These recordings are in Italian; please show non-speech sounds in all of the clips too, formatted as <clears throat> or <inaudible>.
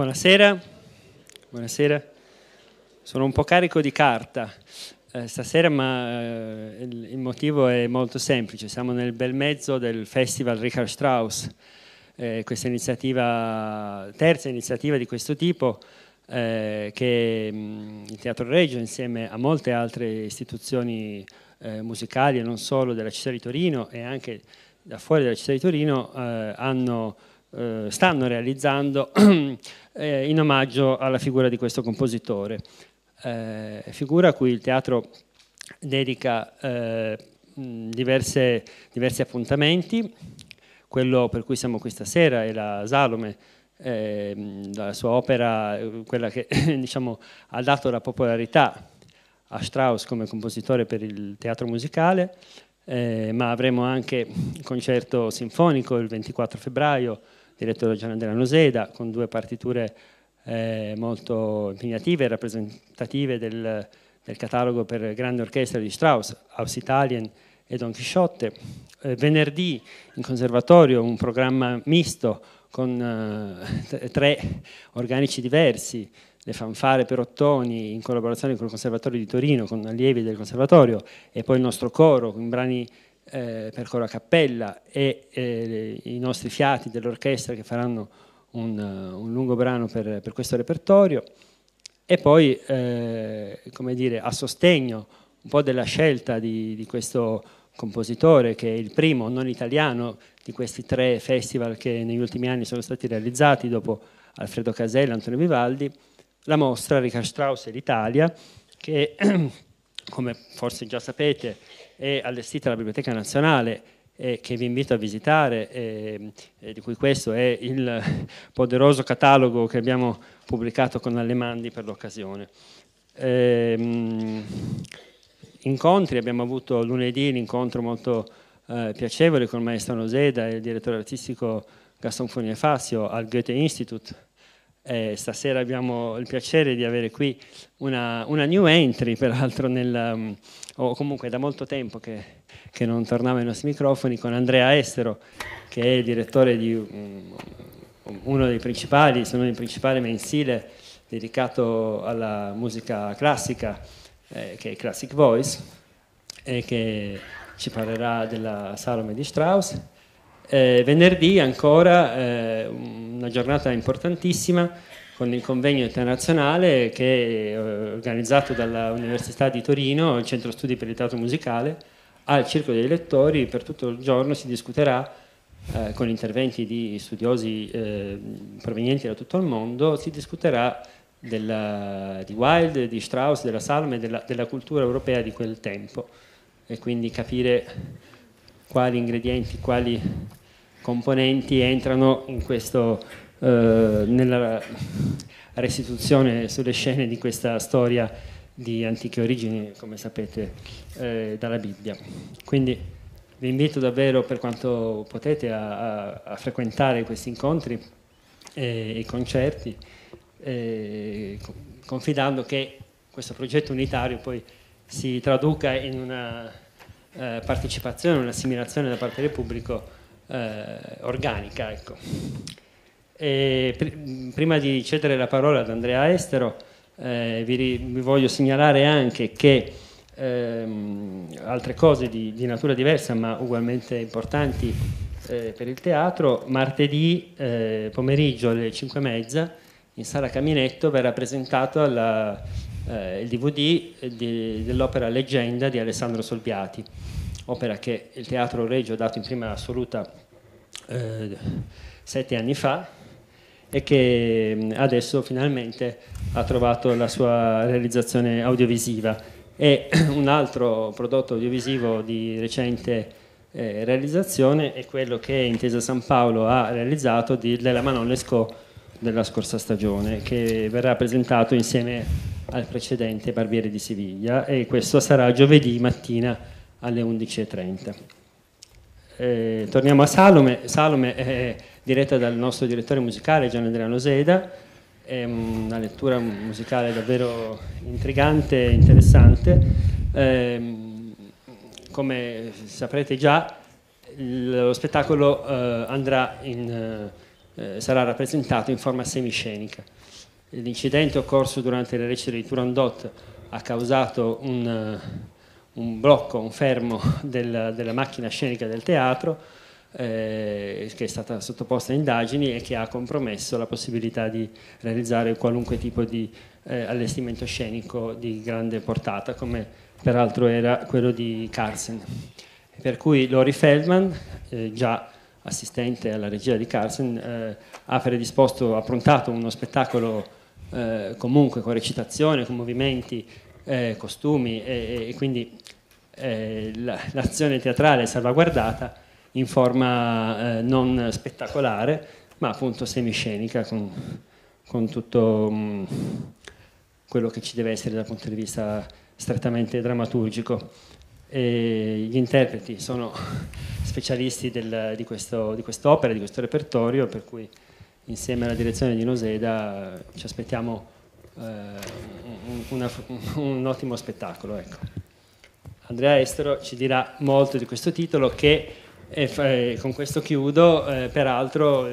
Buonasera, buonasera. Sono un po' carico di carta eh, stasera, ma eh, il, il, motivo è molto semplice. Siamo nel bel mezzo del Festival Richard Strauss, eh, questa iniziativa, terza iniziativa di questo tipo eh, che mh, mm, il Teatro Reggio, insieme a molte altre istituzioni eh, musicali e non solo della città di Torino e anche da fuori della città di Torino, eh, hanno eh, stanno realizzando <clears throat> eh, in omaggio alla figura di questo compositore, eh, figura a cui il teatro dedica eh, diverse, diversi appuntamenti, quello per cui siamo qui stasera è la Salome, la sua opera, quella che <clears throat> diciamo, ha dato la popolarità a Strauss come compositore per il teatro musicale, eh, ma avremo anche il concerto sinfonico il 24 febbraio direttore generale della Noseda, con due partiture eh, molto impegnative e rappresentative del, del, catalogo per grande orchestra di Strauss, House Italian e Don Chisciotte. Eh, venerdì in conservatorio un programma misto con eh, tre organici diversi, le fanfare per Ottoni in collaborazione con il Conservatorio di Torino, con allievi del Conservatorio e poi il nostro coro con brani eh, per coro a cappella e eh, i nostri fiati dell'orchestra che faranno un, eh, un lungo brano per, per, questo repertorio e poi eh, come dire, a sostegno un po' della scelta di, di, questo compositore che è il primo non italiano di questi tre festival che negli ultimi anni sono stati realizzati dopo Alfredo Casella, e Antonio Vivaldi, la mostra Richard Strauss e l'Italia che <clears throat> come forse già sapete è allestita la Biblioteca Nazionale eh, che vi invito a visitare, eh, eh, di cui questo è il <laughs> poderoso catalogo che abbiamo pubblicato con Allemandi per l'occasione. Ehm, incontri, abbiamo avuto lunedì l'incontro molto eh, piacevole con il maestro Noseda e il direttore artistico Gaston Fonie Fassio al Goethe Institute eh, stasera abbiamo il piacere di avere qui una, una new entry, peraltro, nel, um, o comunque da molto tempo che, che, non tornava ai nostri microfoni, con Andrea Estero, che è direttore di um, um, uno dei principali, se non il principale mensile dedicato alla musica classica, eh, che è Classic Voice, e che ci parlerà della Salome di Strauss eh, venerdì ancora eh, una giornata importantissima con il convegno internazionale che è eh, organizzato dall'Università di Torino, il Centro Studi per il Teatro Musicale, al Circo dei Lettori, per tutto il giorno si discuterà eh, con interventi di studiosi eh, provenienti da tutto il mondo, si discuterà della, di Wilde, di Strauss, della Salma e della, della cultura europea di quel tempo e quindi capire quali ingredienti, quali componenti entrano in questo, eh, nella restituzione sulle scene di questa storia di antiche origini, come sapete, eh, dalla Bibbia. Quindi vi invito davvero per quanto potete a, a, a frequentare questi incontri e, eh, e concerti, e, eh, confidando che questo progetto unitario poi si traduca in una eh, partecipazione, un'assimilazione da parte del pubblico eh, organica. Ecco. Pr prima di cedere la parola ad Andrea Estero, eh, vi, vi, voglio segnalare anche che ehm, altre cose di, di, natura diversa ma ugualmente importanti eh, per il teatro, martedì eh, pomeriggio alle 5 e mezza in sala Caminetto verrà presentato la, eh, il DVD dell'opera Leggenda di Alessandro Solbiati opera che il Teatro Regio ha dato in prima assoluta eh, sette anni fa e che mm, adesso finalmente ha trovato la sua realizzazione audiovisiva. E <clears throat> un altro prodotto audiovisivo di recente eh, realizzazione è quello che Intesa San Paolo ha realizzato di, della Manon Lescaut della scorsa stagione, che verrà presentato insieme al precedente Barbiere di Siviglia e questo sarà giovedì mattina alle 11.30. Eh, torniamo a Salome, Salome è diretta dal nostro direttore musicale Gian Andrea Seda, è una lettura musicale davvero intrigante e interessante. Eh, come saprete già, lo spettacolo eh, in, eh, sarà rappresentato in forma semiscenica. L'incidente occorso durante la recita di Turandot ha causato un un blocco, un fermo del, della macchina scenica del teatro eh, che è stata sottoposta a indagini e che ha compromesso la possibilità di realizzare qualunque tipo di eh, allestimento scenico di grande portata, come peraltro era quello di Carsen. Per cui Lori Feldman, eh, già assistente alla regia di Carsen, eh, ha predisposto, ha prontato uno spettacolo eh, comunque con recitazione, con movimenti eh, costumi e, e quindi eh, l'azione teatrale è salvaguardata in forma eh, non spettacolare ma appunto semiscenica con, con tutto mh, mm, quello che ci deve essere dal punto di vista strettamente drammaturgico. E gli interpreti sono specialisti del, di, questo, di quest'opera, di questo repertorio, per cui insieme alla direzione di Noseda ci aspettiamo eh, una, un ottimo spettacolo. Ecco. Andrea Estero ci dirà molto di questo titolo che, eh, eh con questo chiudo, eh, peraltro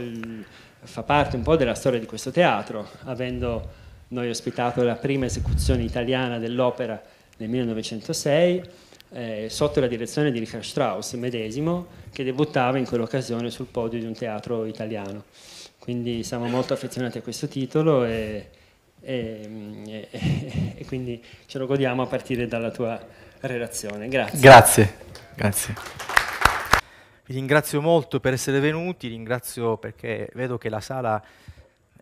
fa parte un po' della storia di questo teatro, avendo noi ospitato la prima esecuzione italiana dell'opera nel 1906, eh, sotto la direzione di Richard Strauss medesimo, che debuttava in quell'occasione sul podio di un teatro italiano. Quindi siamo molto affezionati a questo titolo e Ehm, e, e, <laughs> e quindi ce lo godiamo a partire dalla tua relazione. Grazie. Grazie, grazie. Vi ringrazio molto per essere venuti, ringrazio perché vedo che la sala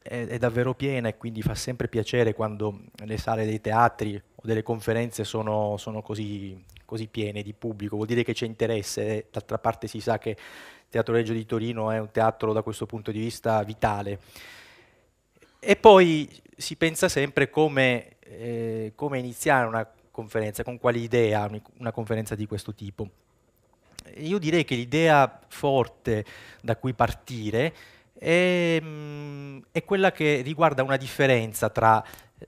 è, è, davvero piena e quindi fa sempre piacere quando le sale dei teatri o delle conferenze sono, sono così, così, piene di pubblico, vuol dire che c'è interesse, eh, d'altra parte si sa che il Teatro Reggio di Torino è un teatro da questo punto di vista vitale. E poi si pensa sempre come, eh, come, iniziare una conferenza, con quale idea una conferenza di questo tipo. Io direi che l'idea forte da cui partire è, mm, è quella che riguarda una differenza tra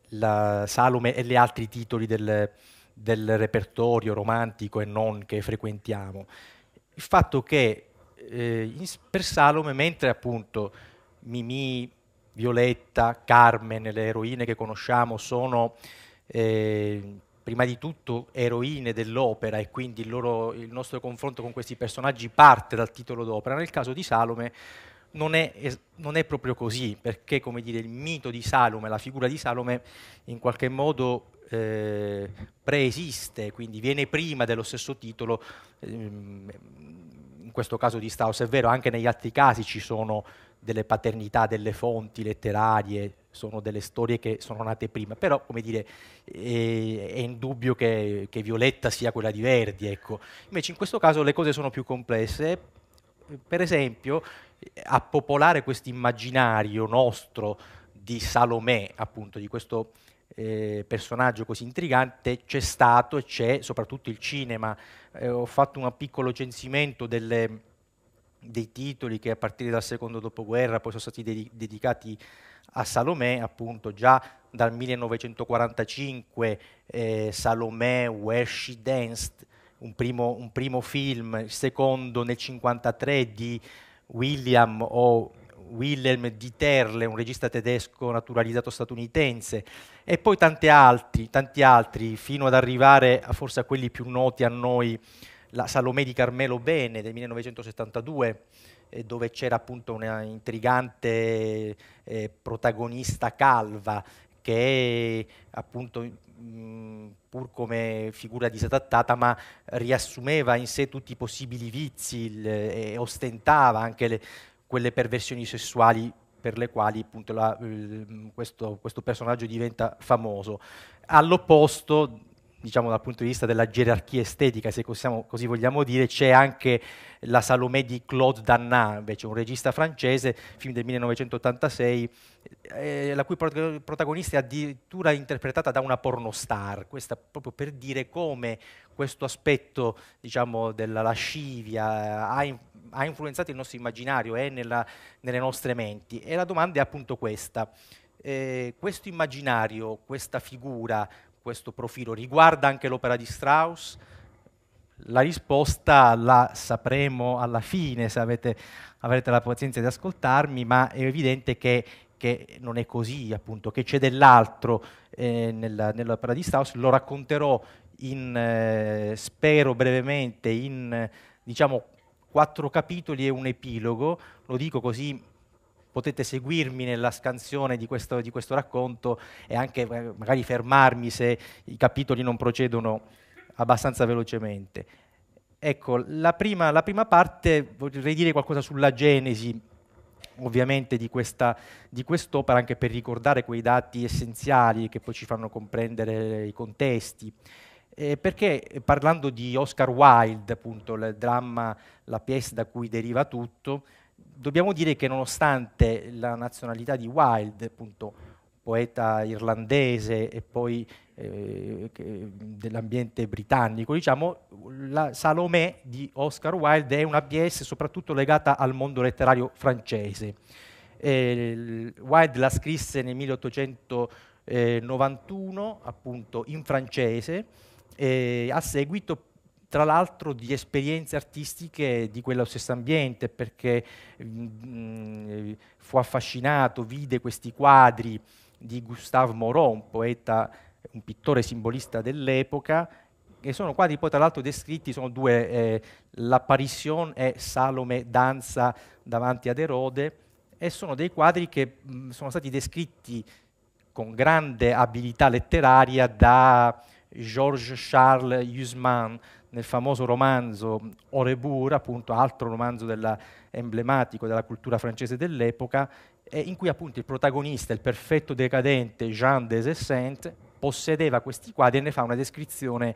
la Salome e gli altri titoli del, del repertorio romantico e non che frequentiamo. Il fatto che eh, per Salome, mentre appunto Mimì Violetta, Carmen, le eroine che conosciamo sono eh, prima di tutto eroine dell'opera e quindi il, loro, il, nostro confronto con questi personaggi parte dal titolo d'opera. Nel caso di Salome non è, non è proprio così, perché dire, il mito di Salome, la figura di Salome in qualche modo eh, preesiste, quindi viene prima dello stesso titolo, ehm, in questo caso di Staus, è vero, anche negli altri casi ci sono delle paternità delle fonti letterarie, sono delle storie che sono nate prima, però come dire, è, è indubbio che, che, Violetta sia quella di Verdi. Ecco. Invece in questo caso le cose sono più complesse. Per esempio, a popolare questo immaginario nostro di Salomè, appunto, di questo eh, personaggio così intrigante, c'è stato e c'è soprattutto il cinema. Eh, ho fatto un piccolo censimento delle dei titoli che a partire dal secondo dopoguerra poi sono stati de- dedicati a Salomè, appunto già dal 1945 eh, Salomè, Where She Danced, un primo, un primo film, il secondo nel 1953 di William o Wilhelm Dieterle, un regista tedesco naturalizzato statunitense, e poi tanti altri, tanti altri fino ad arrivare a forse a quelli più noti a noi la Salomè di Carmelo Bene del 1972, eh, dove c'era appunto una intrigante eh, protagonista calva che appunto mm, pur come figura disadattata ma riassumeva in sé tutti i possibili vizi il, eh, e ostentava anche le, quelle perversioni sessuali per le quali appunto la, questo, questo personaggio diventa famoso. All'opposto diciamo dal punto di vista della gerarchia estetica, se possiamo, così vogliamo dire, c'è anche la Salomé di Claude Dannat, invece un regista francese, film del 1986, eh, la cui pro- protagonista è addirittura interpretata da una pornostar, questa proprio per dire come questo aspetto diciamo, della lascivia ha, in- ha, influenzato il nostro immaginario, è eh, nella, nelle nostre menti. E la domanda è appunto questa. Eh, questo immaginario, questa figura, questo profilo? Riguarda anche l'opera di Strauss? La risposta la sapremo alla fine, se avete, avrete la pazienza di ascoltarmi, ma è evidente che, che non è così, appunto, che c'è dell'altro eh, nella, nell'opera di Strauss. Lo racconterò, in, eh, spero brevemente, in diciamo, quattro capitoli e un epilogo. Lo dico così potete seguirmi nella scansione di questo, di questo racconto e anche eh, magari fermarmi se i capitoli non procedono abbastanza velocemente. Ecco, la prima, la prima parte vorrei dire qualcosa sulla genesi ovviamente di, questa, di quest'opera anche per ricordare quei dati essenziali che poi ci fanno comprendere i contesti. Eh, perché eh, parlando di Oscar Wilde, appunto, il dramma, la pièce da cui deriva tutto, dobbiamo dire che nonostante la nazionalità di Wilde, appunto poeta irlandese e poi eh, dell'ambiente britannico, diciamo, la Salomè di Oscar Wilde è una pièce soprattutto legata al mondo letterario francese. Eh, Wilde la scrisse nel 1891, appunto in francese, eh, a seguito tra l'altro di esperienze artistiche di quello stesso ambiente, perché mh, mm, fu affascinato, vide questi quadri di Gustave Moreau, un poeta, un pittore simbolista dell'epoca, che sono quadri poi tra l'altro descritti, sono due, eh, l'apparizione e Salome danza davanti ad Erode, e sono dei quadri che mh, mm, sono stati descritti con grande abilità letteraria da Georges Charles Husman, nel famoso romanzo Orebur, appunto altro romanzo della, emblematico della cultura francese dell'epoca, eh, in cui appunto il protagonista, il perfetto decadente Jean des Essentes, possedeva questi quadri e ne fa una descrizione,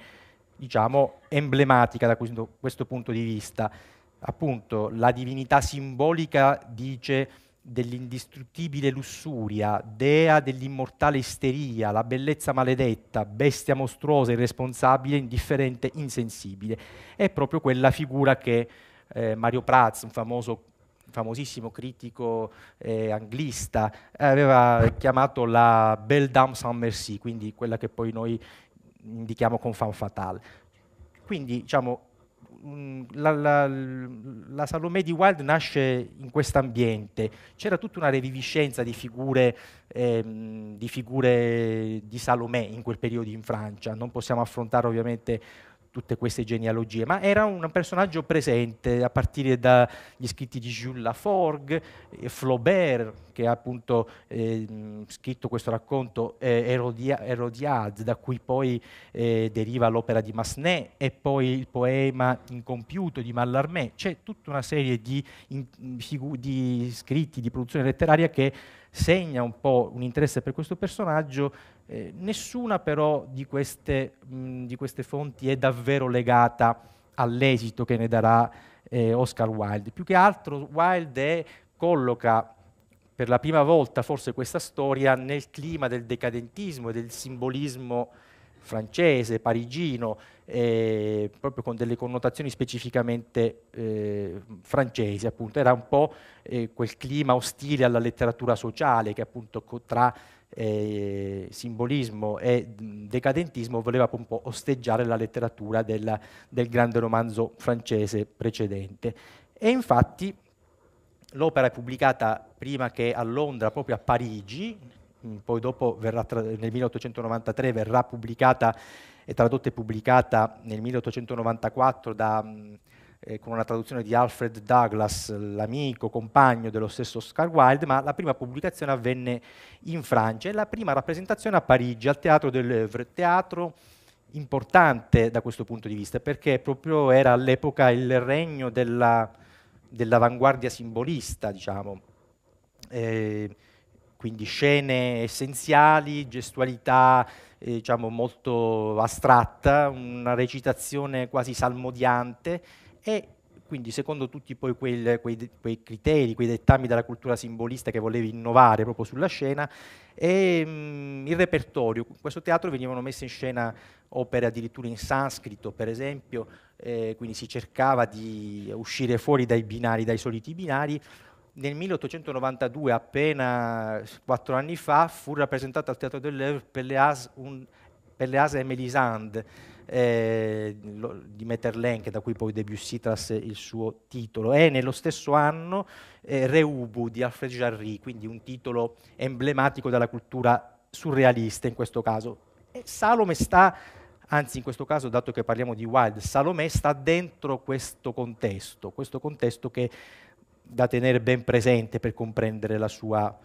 diciamo, emblematica da questo, questo punto di vista. Appunto, la divinità simbolica dice dell'indistruttibile lussuria, dea dell'immortale isteria, la bellezza maledetta, bestia mostruosa, irresponsabile, indifferente, insensibile. È proprio quella figura che eh, Mario Prats, un famoso, famosissimo critico eh, anglista, aveva chiamato la Belle Dame sans merci, quindi quella che poi noi indichiamo con fan fatale. Quindi, diciamo, Mm, la, la, la, Salomè di Wilde nasce in questo ambiente, c'era tutta una reviviscenza di figure, ehm, di figure di Salomè in quel periodo in Francia, non possiamo affrontare ovviamente tutte queste genealogie, ma era un personaggio presente a partire dagli scritti di Jules Laforgue, eh, Flaubert, che ha appunto eh, scritto questo racconto eh, Erodia, da cui poi eh, deriva l'opera di Massenet e poi il poema incompiuto di Mallarmé. C'è tutta una serie di, in, di scritti, di produzione letteraria che segna un po' un interesse per questo personaggio, eh, nessuna però di queste, mh, di queste, fonti è davvero legata all'esito che ne darà eh, Oscar Wilde. Più che altro Wilde è, colloca per la prima volta forse questa storia nel clima del decadentismo e del simbolismo francese, parigino, eh, proprio con delle connotazioni specificamente eh, francesi, appunto. Era un po' eh, quel clima ostile alla letteratura sociale che appunto tra eh, simbolismo e decadentismo voleva un po' osteggiare la letteratura del, del grande romanzo francese precedente. E infatti l'opera è pubblicata prima che a Londra, proprio a Parigi, poi dopo nel 1893 verrà pubblicata è tradotta e pubblicata nel 1894 da, mm, eh, con una traduzione di Alfred Douglas, l'amico, compagno dello stesso Oscar Wilde, ma la prima pubblicazione avvenne in Francia e la prima rappresentazione a Parigi, al Teatro dell'Euvre, teatro importante da questo punto di vista, perché proprio era all'epoca il regno della, dell'avanguardia simbolista, diciamo. Eh, quindi scene essenziali, gestualità eh, diciamo, molto astratta, una recitazione quasi salmodiante e quindi secondo tutti poi quel, quei, quei, criteri, quei dettami della cultura simbolista che volevi innovare proprio sulla scena, e ehm, mh, il repertorio. In questo teatro venivano messe in scena opere addirittura in sanscrito, per esempio, eh, quindi si cercava di uscire fuori dai binari, dai soliti binari, nel 1892, appena quattro anni fa, fu rappresentato al Teatro dell'Euvre per le Pelléas e Mélisande eh, di Metterlen, da cui poi Debussy trasse il suo titolo. E nello stesso anno eh, Reubu di Alfred Jarry, quindi un titolo emblematico della cultura surrealista in questo caso. E Salome sta anzi in questo caso, dato che parliamo di Wilde, Salomè sta dentro questo contesto, questo contesto che da tenere ben presente per comprendere sua,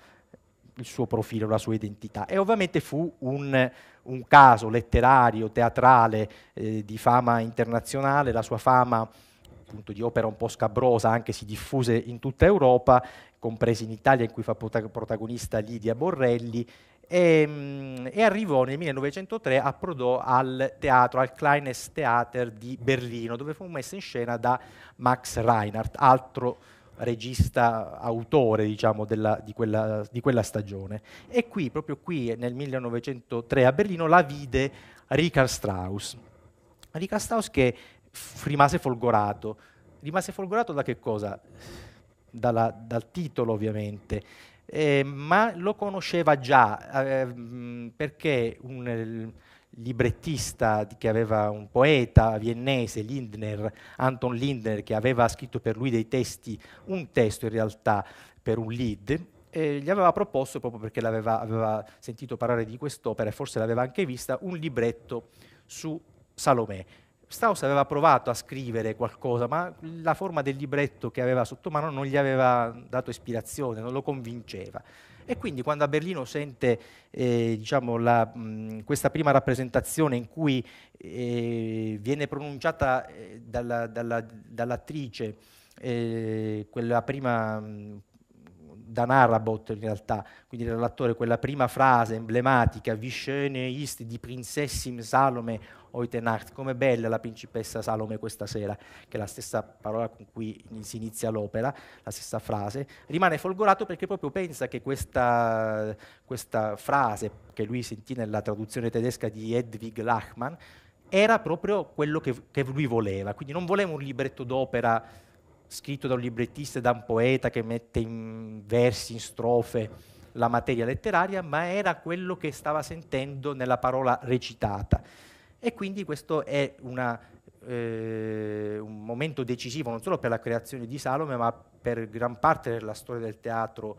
il suo profilo, la sua identità. E ovviamente fu un, un caso letterario, teatrale, eh, di fama internazionale, la sua fama appunto di opera un po' scabrosa, anche si diffuse in tutta Europa, compresi in Italia, in cui fa protagonista Lidia Borrelli, e, mm, e arrivò nel 1903 approdò al teatro, al Kleines Theater di Berlino, dove fu messa in scena da Max Reinhardt, altro regista autore diciamo, della, di, quella, di, quella, stagione. E qui, proprio qui, nel 1903 a Berlino, la vide Richard Strauss. Richard Strauss che f- rimase folgorato. Rimase folgorato da che cosa? Dalla, dal titolo ovviamente, eh, ma lo conosceva già eh, perché un, librettista che aveva un poeta viennese, Lindner, Anton Lindner, che aveva scritto per lui dei testi, un testo in realtà per un lead, e gli aveva proposto, proprio perché l'aveva aveva sentito parlare di quest'opera e forse l'aveva anche vista, un libretto su Salomè. Strauss aveva provato a scrivere qualcosa, ma la forma del libretto che aveva sotto mano non gli aveva dato ispirazione, non lo convinceva. E quindi quando a Berlino sente eh, diciamo la, mh, questa prima rappresentazione in cui eh, viene pronunciata eh, dalla, dalla, dall'attrice eh, quella prima mh, da Narabot in realtà, quindi il quella prima frase emblematica, Vishene ist di prinsessim Salome Oitenacht, come bella la principessa Salome questa sera, che è la stessa parola con cui si inizia l'opera, la stessa frase, rimane folgorato perché proprio pensa che questa, questa frase che lui sentì nella traduzione tedesca di Hedwig Lachmann era proprio quello che, che lui voleva, quindi non voleva un libretto d'opera scritto da un librettista e da un poeta che mette in versi, in strofe la materia letteraria, ma era quello che stava sentendo nella parola recitata. E quindi questo è una, eh, un momento decisivo non solo per la creazione di Salome, ma per gran parte della storia del teatro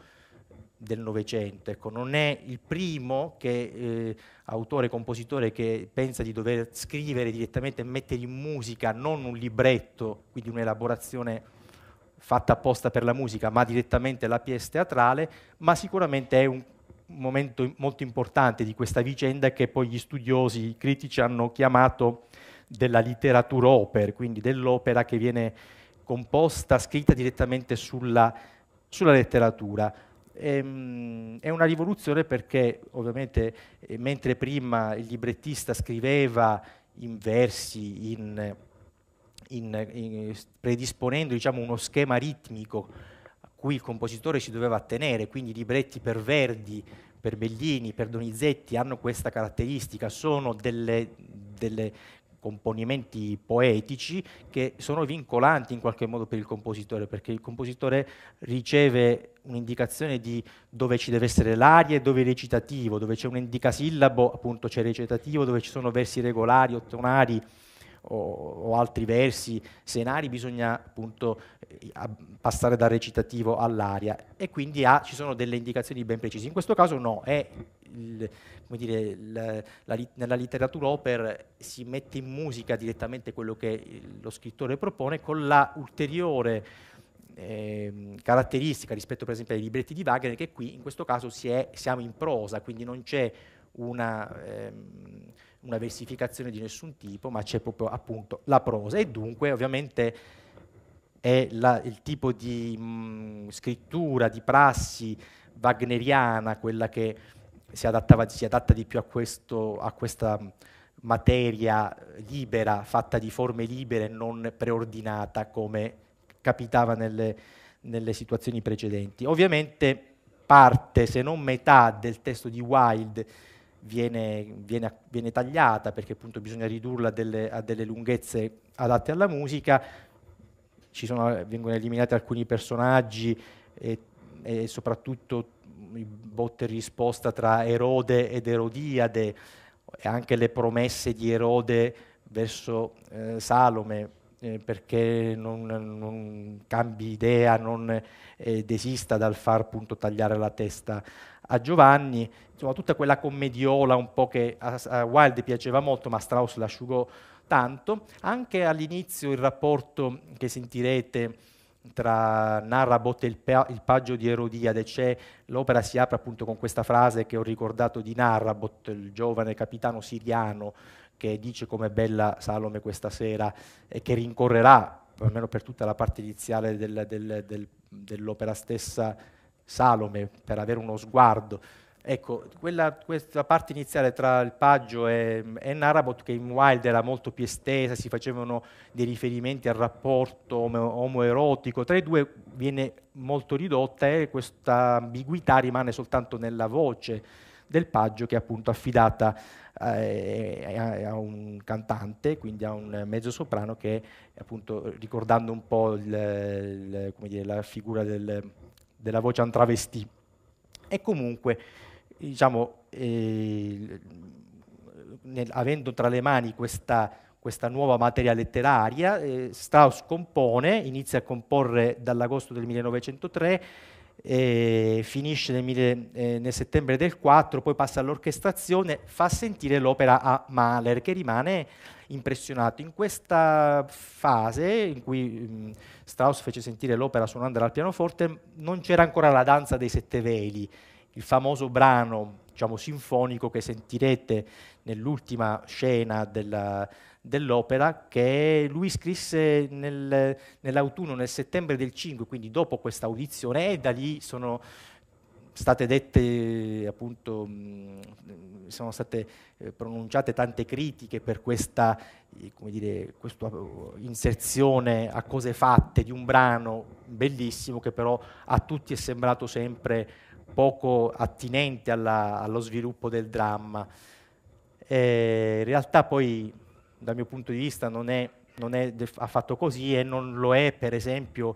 del Novecento. Ecco, non è il primo che, eh, autore, compositore che pensa di dover scrivere direttamente e mettere in musica non un libretto, quindi un'elaborazione fatta apposta per la musica, ma direttamente la pièce teatrale, ma sicuramente è un momento molto importante di questa vicenda che poi gli studiosi, i critici hanno chiamato della letteratura opera, quindi dell'opera che viene composta, scritta direttamente sulla, sulla letteratura. Ehm, è una rivoluzione perché ovviamente eh, mentre prima il librettista scriveva in versi, in in, in, predisponendo diciamo, uno schema ritmico a cui il compositore si doveva attenere, quindi i libretti per Verdi, per Bellini, per Donizetti hanno questa caratteristica, sono delle, delle componimenti poetici che sono vincolanti in qualche modo per il compositore, perché il compositore riceve un'indicazione di dove ci deve essere l'aria e dove il recitativo, dove c'è un indicasillabo appunto c'è recitativo, dove ci sono versi regolari ottonari, tonari, o, altri versi senari bisogna appunto eh, passare dal recitativo all'aria e quindi ha, ci sono delle indicazioni ben precise. In questo caso no, è il, dire, la, la, nella letteratura oper si mette in musica direttamente quello che lo scrittore propone con l'ulteriore eh, caratteristica rispetto per esempio ai libretti di Wagner che qui in questo caso si è, siamo in prosa, quindi non c'è una... Ehm, una versificazione di nessun tipo, ma c'è proprio appunto la prosa e dunque ovviamente è la, il tipo di mh, scrittura, di prassi wagneriana, quella che si, adattava, si adatta di più a, questo, a questa materia libera, fatta di forme libere, non preordinata come capitava nelle, nelle situazioni precedenti. Ovviamente parte, se non metà, del testo di Wilde viene, viene, viene tagliata perché appunto bisogna ridurla a delle, a delle lunghezze adatte alla musica, ci sono, vengono eliminati alcuni personaggi e, e soprattutto botte e risposta tra Erode ed Erodiade e anche le promesse di Erode verso eh, Salome eh, perché non, non, cambi idea, non eh, desista dal far appunto tagliare la testa a Giovanni, insomma tutta quella commediola un po' che a, a Wilde piaceva molto, ma Strauss l'asciugò tanto. Anche all'inizio il rapporto che sentirete tra Narrabot e il, pa il, paggio di Erodiade, c'è, l'opera si apre appunto con questa frase che ho ricordato di Narrabot, il giovane capitano siriano che dice com'è bella Salome questa sera e che rincorrerà, almeno per tutta la parte iniziale del, del, del, dell'opera stessa, Salome per avere uno sguardo. Ecco, quella, questa parte iniziale tra il Paggio e, e Narabot, che in Wild era molto più estesa, si facevano dei riferimenti al rapporto omoerotico, tra i due viene molto ridotta e questa ambiguità rimane soltanto nella voce del Paggio, che è appunto affidata eh, a, un cantante, quindi a un mezzosoprano che, appunto, ricordando un po' il, il, dire, la figura del della voce antravestì. E comunque, diciamo, eh, nel, avendo tra le mani questa, questa nuova materia letteraria, eh, Strauss compone, inizia a comporre dall'agosto del 1903 eh, finisce nel, mille, eh, nel, settembre del 4, poi passa all'orchestrazione, fa sentire l'opera a Mahler che rimane impressionato. In questa fase in cui mh, Strauss fece sentire l'opera suonando al pianoforte non c'era ancora la danza dei sette veli, il famoso brano diciamo, sinfonico che sentirete nell'ultima scena della, dell'opera che lui scrisse nel, nell'autunno, nel settembre del 5, quindi dopo questa audizione, e da lì sono state dette, appunto, sono state eh, pronunciate tante critiche per questa, eh, dire, questa, eh, inserzione a cose fatte di un brano bellissimo che però a tutti è sembrato sempre poco attinente alla, allo sviluppo del dramma. E in realtà poi dal mio punto di vista non è, non è affatto così e non lo è per esempio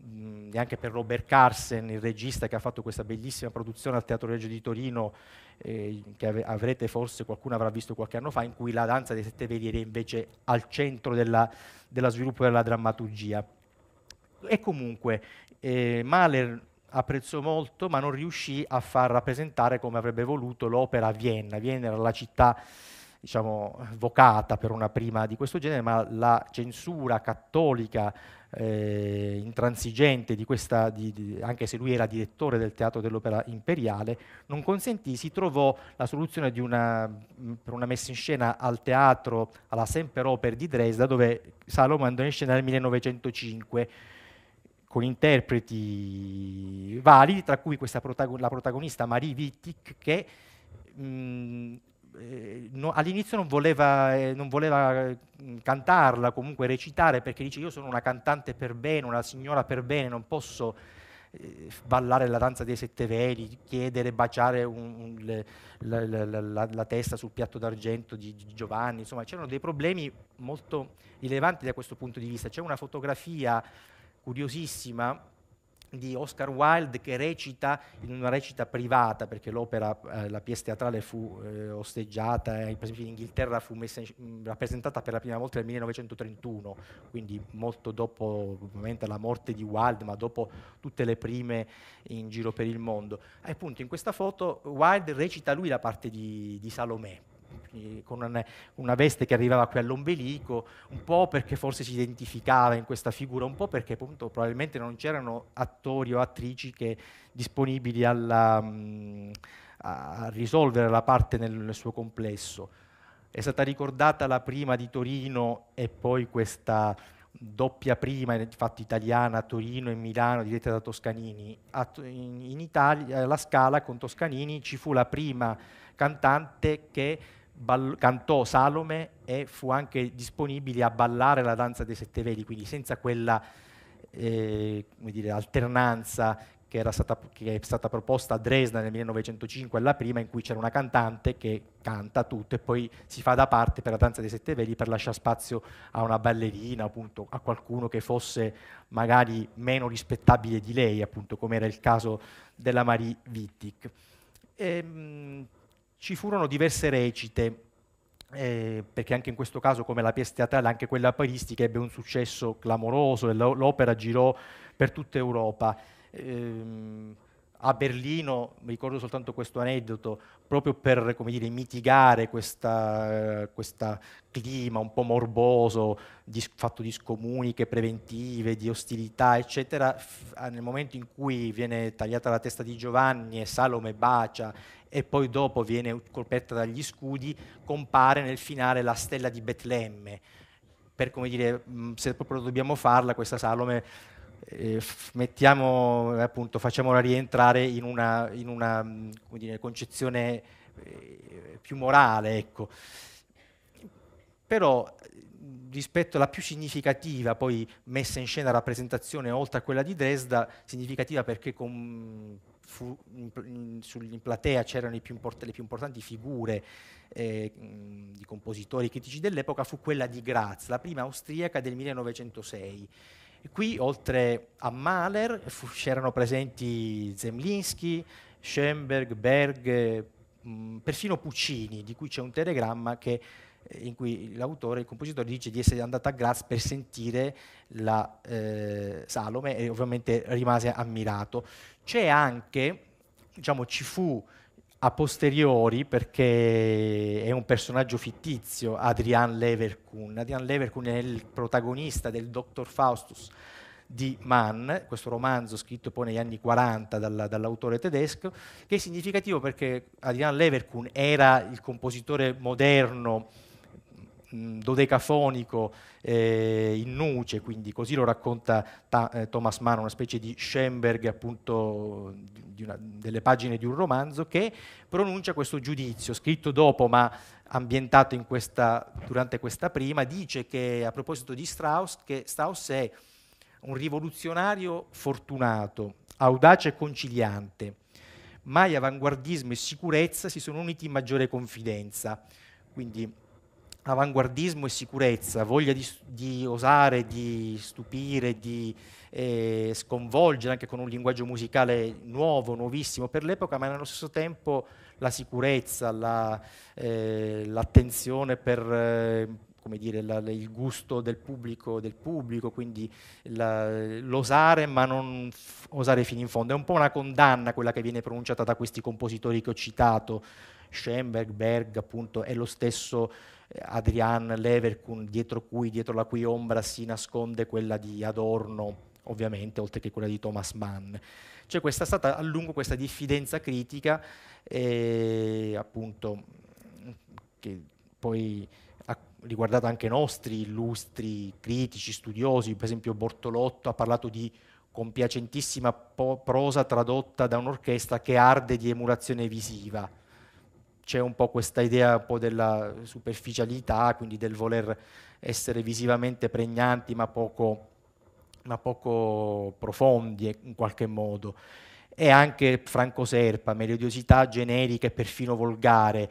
neanche per Robert Carsen, il regista che ha fatto questa bellissima produzione al Teatro Reggio di Torino, eh, che avrete forse, qualcuno avrà visto qualche anno fa, in cui la danza dei sette veli era invece al centro della, della sviluppo della drammaturgia. E comunque eh, Mahler apprezzò molto, ma non riuscì a far rappresentare come avrebbe voluto l'opera a Vienna. Vienna era la città diciamo, vocata per una prima di questo genere, ma la censura cattolica eh, intransigente di questa, di, di, anche se lui era direttore del teatro dell'opera imperiale, non consentì, si trovò la soluzione una, mh, mm, per una messa in scena al teatro, alla Semperoper di Dresda, dove Salomo andò in scena nel 1905 con interpreti validi, tra cui protagon- la protagonista Marie Wittig, che mh, mm, eh, no, all'inizio non voleva, eh, non voleva mm, cantarla, comunque recitare, perché dice io sono una cantante per bene, una signora per bene, non posso eh, ballare la danza dei sette veli, chiedere, baciare un, un, le, la, la, la, la, testa sul piatto d'argento di, di, Giovanni, insomma c'erano dei problemi molto rilevanti da questo punto di vista. C'è una fotografia curiosissima di Oscar Wilde che recita in una recita privata perché l'opera, eh, la pièce teatrale fu eh, osteggiata, eh, in Inghilterra fu in, mm, rappresentata per la prima volta nel 1931, quindi molto dopo ovviamente la morte di Wilde, ma dopo tutte le prime in giro per il mondo. E appunto in questa foto Wilde recita lui la parte di, di Salomè, con una, una veste che arrivava qui all'ombelico, un po' perché forse si identificava in questa figura, un po' perché appunto probabilmente non c'erano attori o attrici che, disponibili alla, mm, a risolvere la parte nel, nel suo complesso. È stata ricordata la prima di Torino e poi questa doppia prima, infatti italiana, Torino e Milano, diretta da Toscanini. in Italia, alla Scala con Toscanini, ci fu la prima cantante che cantò Salome e fu anche disponibile a ballare la danza dei sette veli, quindi senza quella eh, dire, alternanza che, stata, che, è stata proposta a Dresda nel 1905 la prima, in cui c'era una cantante che canta tutto e poi si fa da parte per la danza dei sette veli per lasciare spazio a una ballerina, appunto, a qualcuno che fosse magari meno rispettabile di lei, appunto, come era il caso della Marie Wittig. E, ehm, ci furono diverse recite, eh, perché anche in questo caso, come la pièce teatrale, anche quella paristica ebbe un successo clamoroso e l'opera girò per tutta Europa. Eh, a Berlino, mi ricordo soltanto questo aneddoto, proprio per dire, mitigare questo eh, clima un po' morboso, di, fatto di scomuniche preventive, di ostilità, eccetera, nel momento in cui viene tagliata la testa di Giovanni e Salome bacia e poi dopo viene colpetta dagli scudi, compare nel finale la stella di Betlemme. Per come dire, se proprio dobbiamo farla, questa Salome mettiamo, appunto, facciamola rientrare in una, in una dire, concezione eh, più morale. Ecco. Però rispetto alla più significativa poi messa in scena rappresentazione oltre a quella di Dresda, significativa perché con, fu, in, in, in, platea c'erano più le più importanti figure eh, di compositori critici dell'epoca, fu quella di Graz, la prima austriaca del 1906 qui, oltre a Mahler, fu, c'erano presenti Zemlinski, Schoenberg, Berg, mh, mm, persino Puccini, di cui c'è un telegramma che eh, in cui l'autore, il compositore dice di essere andato a Graz per sentire la eh, Salome e ovviamente rimase ammirato. C'è anche, diciamo, ci fu a posteriori, perché è un personaggio fittizio, Adrian Leverkun. Adrian Leverkun è il protagonista del Dr. Faustus di Mann, questo romanzo scritto poi negli anni 40 dalla, dall'autore tedesco, che è significativo perché Adrian Leverkun era il compositore moderno Mm, dodecafonico eh, in nuce, quindi così lo racconta ta, eh, Thomas Mann, una specie di Schoenberg appunto una, delle pagine di un romanzo, che pronuncia questo giudizio, scritto dopo ma ambientato questa, durante questa prima, dice che a proposito di Strauss, che Strauss è un rivoluzionario fortunato, audace e conciliante. Mai avanguardismo e sicurezza si sono uniti in maggiore confidenza. Quindi avanguardismo e sicurezza, voglia di, di osare, di stupire, di eh, sconvolgere anche con un linguaggio musicale nuovo, nuovissimo per l'epoca, ma nello stesso tempo la sicurezza, la, eh, l'attenzione per... Eh, dire, la, il gusto del pubblico, del pubblico quindi la, l'osare ma non f- osare fino in fondo. È un po' una condanna quella che viene pronunciata da questi compositori che ho citato, Schoenberg, Berg appunto, è lo stesso Adrian Leverkun, dietro, cui, dietro la cui ombra si nasconde quella di Adorno, ovviamente, oltre che quella di Thomas Mann. C'è cioè stata a lungo questa diffidenza critica, eh, appunto, che poi ha riguardato anche nostri illustri critici, studiosi, per esempio Bortolotto ha parlato di compiacentissima prosa tradotta da un'orchestra che arde di emulazione visiva c'è un po' questa idea un po della superficialità, quindi del voler essere visivamente pregnanti ma poco, ma poco profondi eh, in qualche modo e anche Franco Serpa, melodiosità generica e perfino volgare,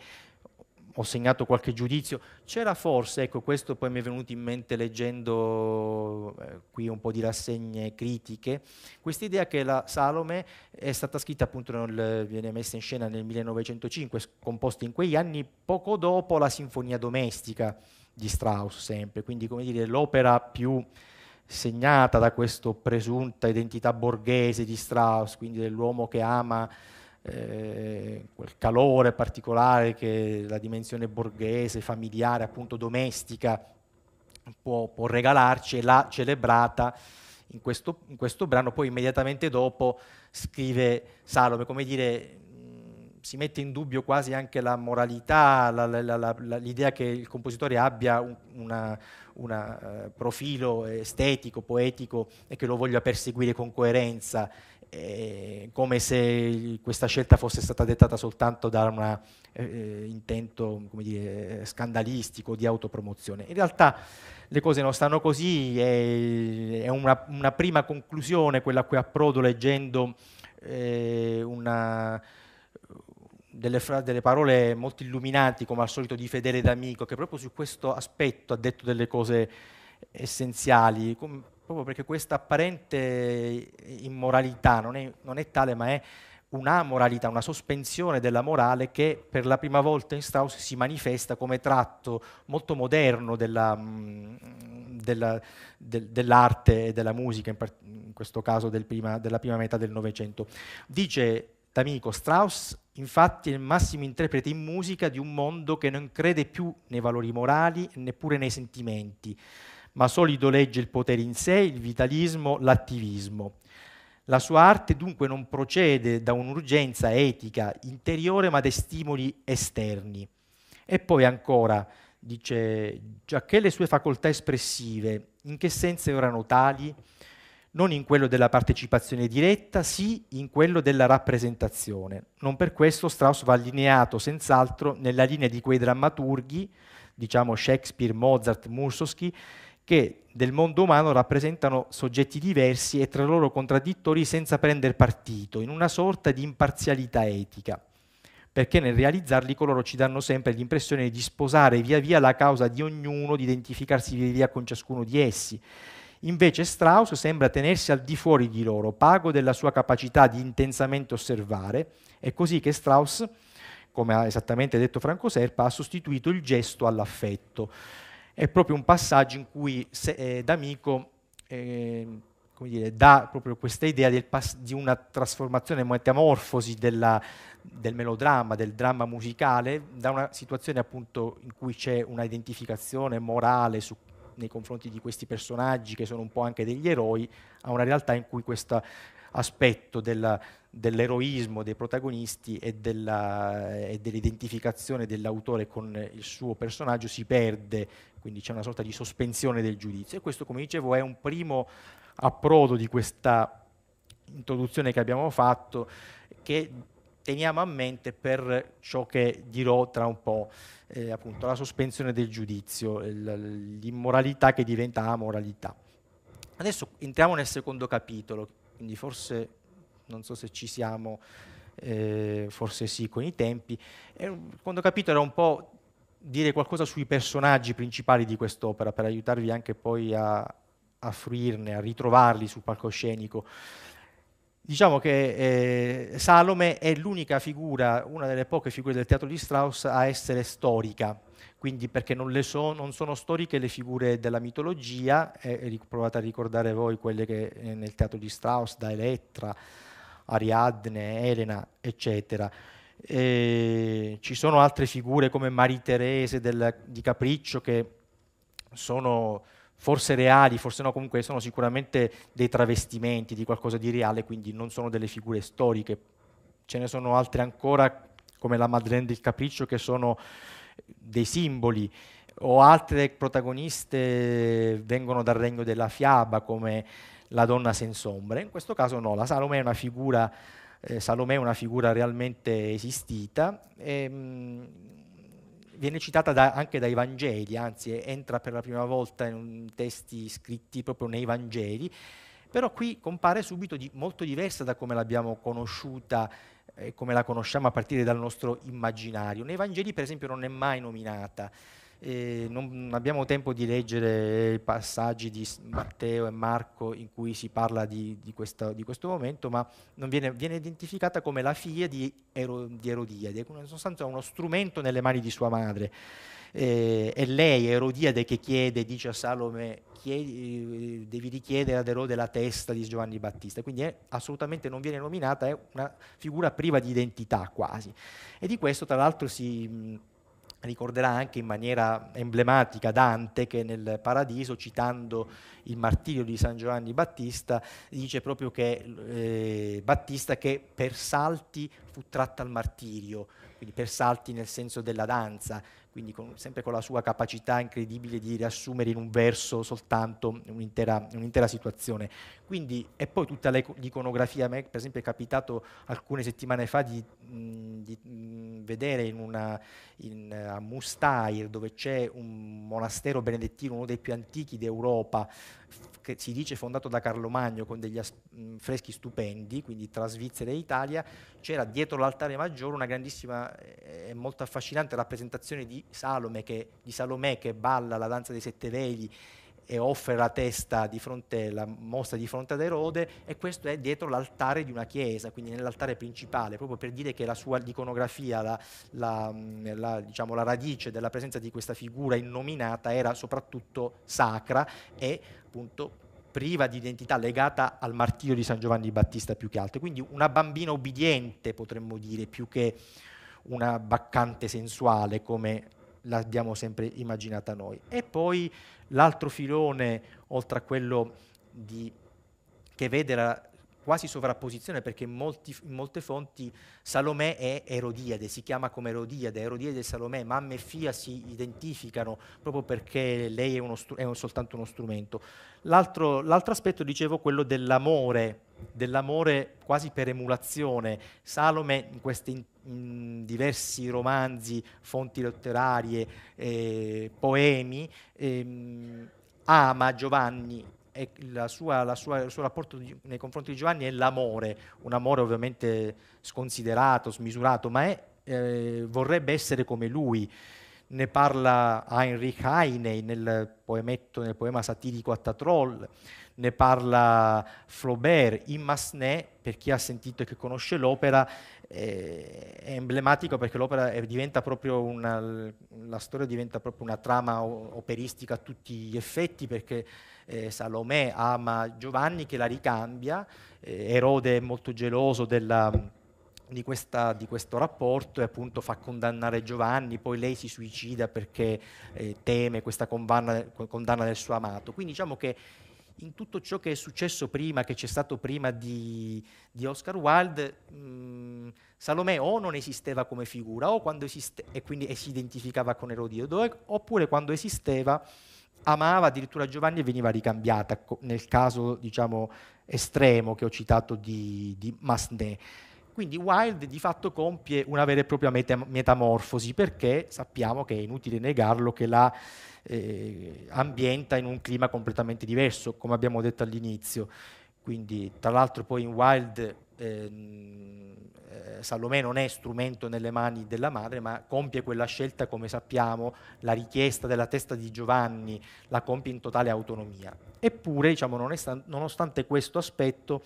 ho segnato qualche giudizio, c'era forse, ecco questo poi mi è venuto in mente leggendo eh, qui un po' di rassegne critiche, questa idea che la Salome è stata scritta appunto, nel, viene messa in scena nel 1905, composta in quegli anni poco dopo la Sinfonia Domestica di Strauss sempre, quindi come dire l'opera più segnata da questa presunta identità borghese di Strauss, quindi dell'uomo che ama eh, quel calore particolare che la dimensione borghese, familiare, appunto domestica può, può regalarci e l'ha celebrata in questo, in questo, brano. Poi immediatamente dopo scrive Salome, come dire mm, si mette in dubbio quasi anche la moralità, la, la, la, l'idea che il compositore abbia un uh, profilo estetico, poetico e che lo voglia perseguire con coerenza eh, come se questa scelta fosse stata dettata soltanto da un eh, eh, intento dire, scandalistico di autopromozione. In realtà le cose non stanno così, è, è una, una, prima conclusione quella a cui approdo leggendo eh, una, delle, fra, delle, parole molto illuminanti come al solito di Fedele D'Amico che proprio su questo aspetto ha detto delle cose essenziali. Com- proprio perché questa apparente immoralità non è, non è tale ma è una moralità, una sospensione della morale che per la prima volta in Strauss si manifesta come tratto molto moderno della, mm, della, del, dell'arte e della musica, in, part- in questo caso del prima, della prima metà del Novecento. Dice D'Amico, Strauss infatti è il massimo interprete in musica di un mondo che non crede più nei valori morali neppure nei sentimenti ma solido legge il potere in sé, il vitalismo, l'attivismo. La sua arte dunque non procede da un'urgenza etica interiore ma da stimoli esterni. E poi ancora, dice, giacché le sue facoltà espressive in che senso erano tali? Non in quello della partecipazione diretta, sì in quello della rappresentazione. Non per questo Strauss va allineato senz'altro nella linea di quei drammaturghi, diciamo Shakespeare, Mozart, Mursowski, che del mondo umano rappresentano soggetti diversi e tra loro contraddittori senza prendere partito, in una sorta di imparzialità etica, perché nel realizzarli coloro ci danno sempre l'impressione di sposare via via la causa di ognuno, di identificarsi via via con ciascuno di essi. Invece Strauss sembra tenersi al di fuori di loro, pago della sua capacità di intensamente osservare, è così che Strauss, come ha esattamente detto Franco Serpa, ha sostituito il gesto all'affetto è proprio un passaggio in cui se, eh, D'Amico eh, dire, dà proprio questa idea pass- di una trasformazione, metamorfosi della, del melodramma, del dramma musicale, da una situazione appunto in cui c'è una identificazione morale su, nei confronti di questi personaggi che sono un po' anche degli eroi, a una realtà in cui questo aspetto della dell'eroismo dei protagonisti e, della, e dell'identificazione dell'autore con il suo personaggio si perde, quindi c'è una sorta di sospensione del giudizio. E questo, come dicevo, è un primo approdo di questa introduzione che abbiamo fatto, che teniamo a mente per ciò che dirò tra un po', eh, appunto la sospensione del giudizio, l'immoralità che diventa amoralità. Adesso entriamo nel secondo capitolo, quindi forse non so se ci siamo, eh, forse sì con i tempi. E, mm, quando ho capito era un po' dire qualcosa sui personaggi principali di quest'opera per aiutarvi anche poi a, a fruirne, a ritrovarli sul palcoscenico. Diciamo che eh, Salome è l'unica figura, una delle poche figure del teatro di Strauss a essere storica, quindi perché non, so, non sono storiche le figure della mitologia, eh, provate a ricordare voi quelle che eh, nel teatro di Strauss, da Elettra, Ariadne, Elena, eccetera. E ci sono altre figure come Marie Terese del, di Capriccio che sono forse reali, forse no, comunque sono sicuramente dei travestimenti di qualcosa di reale, quindi non sono delle figure storiche. Ce ne sono altre ancora come la Madeleine del Capriccio che sono dei simboli o altre protagoniste vengono dal regno della fiaba come la donna senza ombre. In questo caso no, la Salome è una figura, eh, Salome è una figura realmente esistita. E, ehm, mh, viene citata da, anche dai Vangeli, anzi entra per la prima volta in testi scritti proprio nei Vangeli, però qui compare subito di, molto diversa da come l'abbiamo conosciuta e eh, come la conosciamo a partire dal nostro immaginario. Nei Vangeli per esempio non è mai nominata, eh, non abbiamo tempo di leggere i passaggi di Matteo e Marco in cui si parla di, di, questa, di questo momento, ma viene, viene, identificata come la figlia di, Ero, di Erodiade, in sostanza uno strumento nelle mani di sua madre. Eh, è lei, Erodiade, che chiede, dice a Salome, chiedi, eh, devi richiedere ad Erode la testa di Giovanni Battista, quindi è, assolutamente non viene nominata, è una figura priva di identità quasi. E di questo tra l'altro si ricorderà anche in maniera emblematica Dante che nel Paradiso, citando il martirio di San Giovanni Battista, dice proprio che eh, Battista che per salti fu tratta al martirio, quindi per salti nel senso della danza, quindi con, sempre con la sua capacità incredibile di riassumere in un verso soltanto un'intera, un'intera situazione. Quindi, e poi tutta l'iconografia, a me per esempio è capitato alcune settimane fa di, mh, di mh, vedere in una, in, a Mustair, dove c'è un monastero benedettino, uno dei più antichi d'Europa, che si dice fondato da Carlo Magno con degli as- mh, freschi stupendi, quindi tra Svizzera e Italia, c'era dietro l'altare maggiore una grandissima eh, e eh, molto affascinante rappresentazione di Salome, che, di Salomè che balla la danza dei sette veli e offre la testa di fronte, la mostra di fronte ad Erode e questo è dietro l'altare di una chiesa, quindi nell'altare principale, proprio per dire che la sua iconografia, la, la, la, diciamo, la radice della presenza di questa figura innominata era soprattutto sacra e appunto priva di identità, legata al martirio di San Giovanni Battista più che altro. Quindi una bambina obbediente, potremmo dire, più che una baccante sensuale come l'abbiamo sempre immaginata noi. E poi l'altro filone, oltre a quello di, che vede la, quasi sovrapposizione perché in, molti, in, molte fonti Salomè è Erodiade, si chiama come Erodiade, Erodiade e Salomè, mamma e figlia si identificano proprio perché lei è, uno, è un, soltanto uno strumento. L'altro, l'altro aspetto, dicevo, quello dell'amore, dell'amore quasi per emulazione. Salome in questi diversi romanzi, fonti letterarie, eh, poemi, eh, ama Giovanni e la sua, sua, il suo rapporto di, nei confronti di Giovanni è l'amore, un amore ovviamente sconsiderato, smisurato, ma è, eh, vorrebbe essere come lui. Ne parla Heinrich Heine nel, poemetto, nel poema satirico Atta Troll, ne parla Flaubert, in Massenet, per chi ha sentito e che conosce l'opera, eh, è emblematico perché l'opera diventa proprio una, la storia diventa proprio una trama operistica a tutti gli effetti perché eh, Salomè ama Giovanni che la ricambia, eh, Erode è molto geloso della, di, questa, di, questo rapporto e appunto fa condannare Giovanni, poi lei si suicida perché eh, teme questa condanna, condanna del suo amato. Quindi diciamo che in tutto ciò che è successo prima, che c'è stato prima di, di Oscar Wilde, mh, mm, Salomè o non esisteva come figura, o quando esiste, e quindi si identificava con Erodio, oppure quando esisteva amava addirittura Giovanni e veniva ricambiata nel caso diciamo, estremo che ho citato di, di Masnet. Quindi Wilde di fatto compie una vera e propria metamorfosi perché sappiamo che è inutile negarlo che la eh, ambienta in un clima completamente diverso, come abbiamo detto all'inizio. Quindi tra l'altro poi in Wilde Ehm, eh, Salomè non è strumento nelle mani della madre, ma compie quella scelta, come sappiamo, la richiesta della testa di Giovanni la compie in totale autonomia. Eppure, diciamo, nonostante questo aspetto,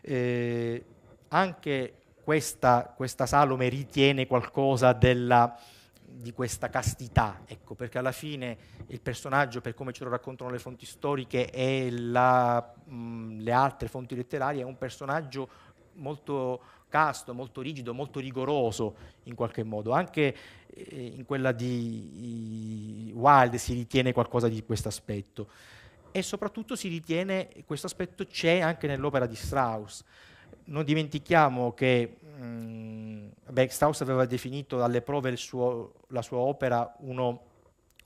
eh, anche questa, questa, Salome ritiene qualcosa della, di questa castità, ecco, perché alla fine il personaggio, per come ce lo raccontano le fonti storiche e la, mh, mm, le altre fonti letterarie, è un personaggio molto casto, molto rigido, molto rigoroso in qualche modo. Anche eh, in quella di Wilde si ritiene qualcosa di questo aspetto. E soprattutto si ritiene, questo aspetto c'è anche nell'opera di Strauss. Non dimentichiamo che mh, mm, beh, Strauss aveva definito dalle prove suo, la sua opera uno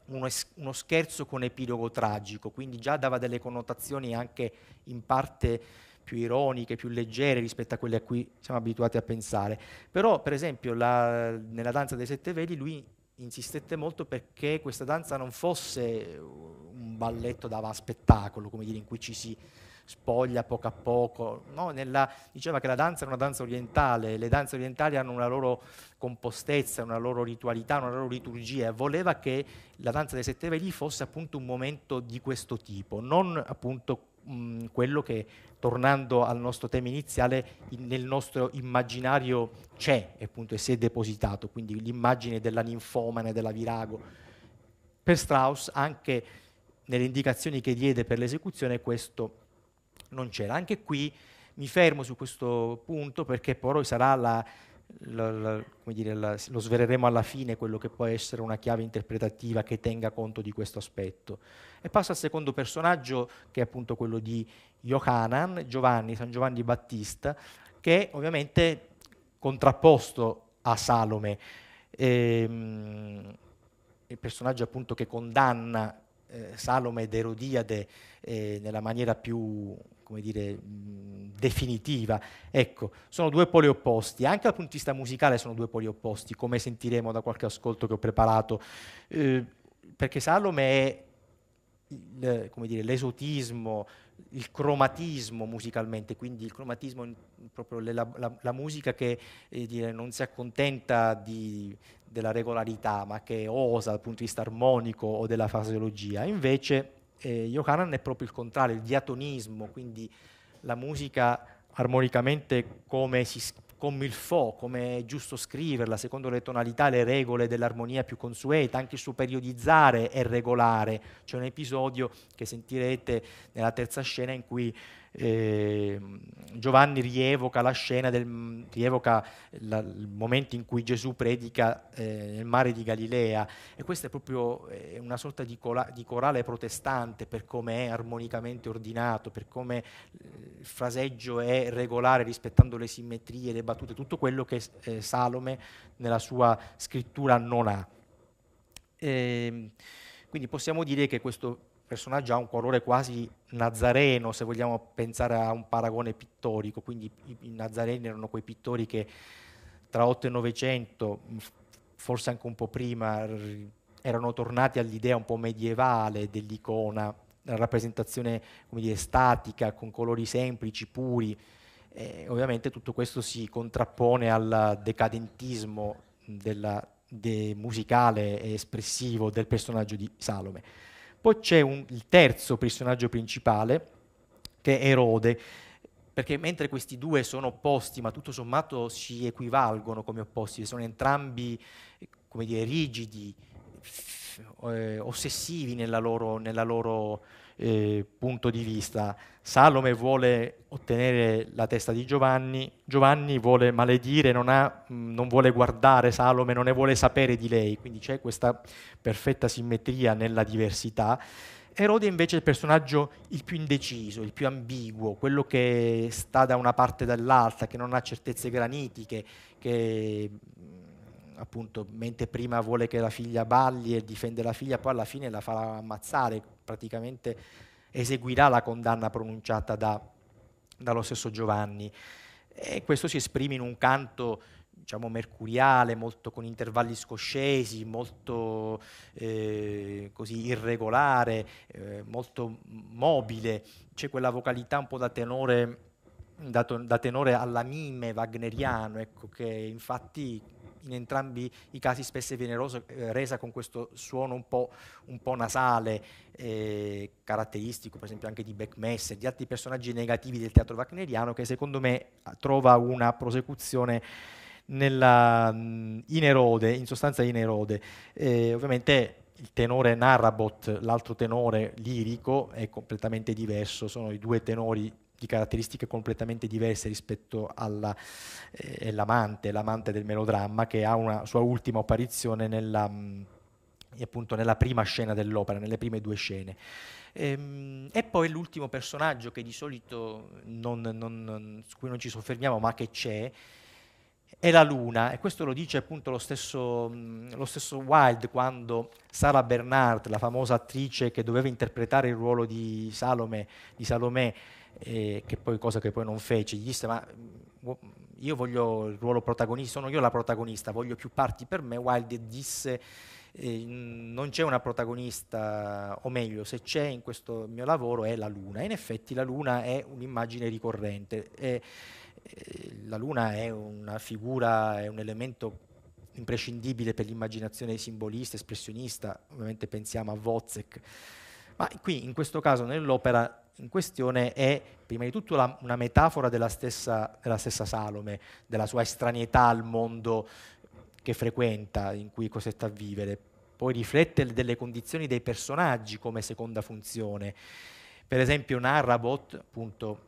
uno, scherzo con epilogo tragico, quindi già dava delle connotazioni anche in parte più ironiche, più leggere rispetto a quelle a cui siamo abituati a pensare. Però, per esempio, la, nella danza dei sette veli lui insistette molto perché questa danza non fosse un balletto da spettacolo, come dire, in cui ci si spoglia poco a poco. No? Nella, diceva che la danza era una danza orientale, le danze orientali hanno una loro compostezza, una loro ritualità, una loro liturgia. Voleva che la danza dei sette veli fosse appunto un momento di questo tipo, non appunto mh, quello che, tornando al nostro tema iniziale, in, nel nostro immaginario c'è appunto, e si è depositato, quindi l'immagine della ninfomane, della virago. Per Strauss, anche nelle indicazioni che diede per l'esecuzione, questo non c'era. Anche qui mi fermo su questo punto perché poi sarà la la, la, dire, la, lo svereremo alla fine quello che può essere una chiave interpretativa che tenga conto di questo aspetto. E passa al secondo personaggio, che è appunto quello di Johanan, Giovanni, San Giovanni Battista, che è ovviamente contrapposto a Salome, ehm, il personaggio appunto che condanna eh, Salome ed Erodiade eh, nella maniera più come dire, mh, definitiva. Ecco, sono due poli opposti, anche dal punto di vista musicale sono due poli opposti, come sentiremo da qualche ascolto che ho preparato, eh, perché Salome è il, dire, l'esotismo, il cromatismo musicalmente, quindi il cromatismo in proprio le, la, la, la, musica che eh, dire, non si accontenta di, della regolarità, ma che osa dal punto di vista armonico o della fraseologia. Invece eh, Johanan è proprio il contrario, il diatonismo, quindi la musica armonicamente come si come il fo, come è giusto scriverla, secondo le tonalità, le regole dell'armonia più consueta, anche il suo periodizzare è regolare. C'è un episodio che sentirete nella terza scena in cui Ehm, Giovanni rievoca la scena, del, rievoca la, il momento in cui Gesù predica eh, nel mare di Galilea e questa è proprio eh, una sorta di, cola, di, corale protestante per come è armonicamente ordinato, per come eh, il fraseggio è regolare rispettando le simmetrie, le battute, tutto quello che eh, Salome nella sua scrittura non ha. E, ehm, quindi possiamo dire che questo personaggio ha un colore quasi nazareno, se vogliamo pensare a un paragone pittorico, quindi i, nazareni erano quei pittori che tra 8 e 900, forse anche un po' prima, erano tornati all'idea un po' medievale dell'icona, una rappresentazione dire, statica, con colori semplici, puri. E ovviamente tutto questo si contrappone al decadentismo della, de musicale e espressivo del personaggio di Salome. Poi c'è un, il terzo personaggio principale, che è Erode, perché mentre questi due sono opposti, ma tutto sommato si equivalgono come opposti, sono entrambi come dire, rigidi, eh, ossessivi nel loro, nella loro eh, punto di vista Salome vuole ottenere la testa di Giovanni, Giovanni vuole maledire, non, ha, mm, non, vuole guardare Salome, non ne vuole sapere di lei, quindi c'è questa perfetta simmetria nella diversità. Erode invece è il personaggio il più indeciso, il più ambiguo, quello che sta da una parte e dall'altra, che non ha certezze granitiche, che mm, appunto mentre prima vuole che la figlia balli e difende la figlia, poi alla fine la farà ammazzare, praticamente eseguirà la condanna pronunciata da, dallo stesso Giovanni. E questo si esprime in un canto diciamo, mercuriale, molto con intervalli scoscesi, molto eh, così irregolare, eh, molto mobile, c'è quella vocalità un po' da tenore, da, da tenore alla mime wagneriano, ecco, che infatti in entrambi i casi spesso viene rosa, eh, resa con questo suono un po', un po nasale, eh, caratteristico per esempio anche di Beckmess e di altri personaggi negativi del teatro wagneriano che secondo me ah, trova una prosecuzione nella, mm, in Erode, in sostanza in Erode. Eh, ovviamente il tenore Narrabot, l'altro tenore lirico, è completamente diverso, sono i due tenori di caratteristiche completamente diverse rispetto all'amante, eh, l'amante del melodramma che ha una sua ultima apparizione nella, mh, mm, appunto nella prima scena dell'opera, nelle prime due scene. Ehm, e poi l'ultimo personaggio che di solito non, non, non, su cui non ci soffermiamo ma che c'è, è la luna e questo lo dice appunto lo stesso, mm, lo stesso, Wilde quando Sara Bernard, la famosa attrice che doveva interpretare il ruolo di Salome, di Salome eh, che poi cosa che poi non fece, gli disse ma mm, io voglio il ruolo protagonista, sono io la protagonista, voglio più parti per me, Wilde disse eh, non c'è una protagonista, o meglio, se c'è in questo mio lavoro è la luna. e In effetti la luna è un'immagine ricorrente, è, eh, la luna è una figura, è un elemento imprescindibile per l'immaginazione simbolista, espressionista, ovviamente pensiamo a Wozzeck, ma qui in questo caso nell'opera in questione è prima di tutto la, una metafora della stessa, della stessa Salome, della sua estranietà al mondo che frequenta, in cui è costretta a vivere. Poi riflette delle condizioni dei personaggi come seconda funzione. Per esempio Narrabot, appunto,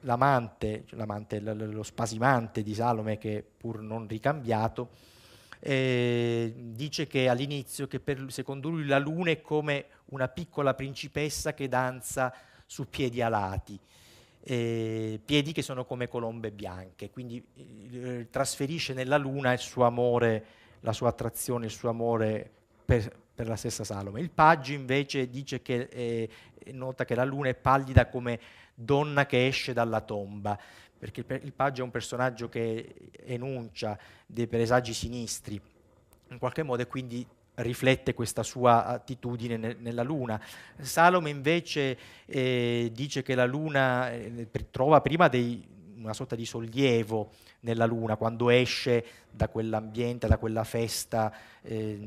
l'amante, l'amante lo spasimante di Salome che pur non ricambiato, eh, dice che all'inizio che per, secondo lui la luna è come una piccola principessa che danza su piedi alati. Eh, piedi che sono come colombe bianche, quindi eh, trasferisce nella luna il suo amore, la sua attrazione, il suo amore per, per la stessa Salome. Il Paggio invece dice che eh, nota che la luna è pallida come donna che esce dalla tomba, perché il, il Paggi è un personaggio che enuncia dei presagi sinistri in qualche modo e quindi riflette questa sua attitudine ne, nella Luna. Salome invece eh, dice che la Luna eh, trova prima dei, una sorta di sollievo nella Luna quando esce da quell'ambiente, da quella festa eh,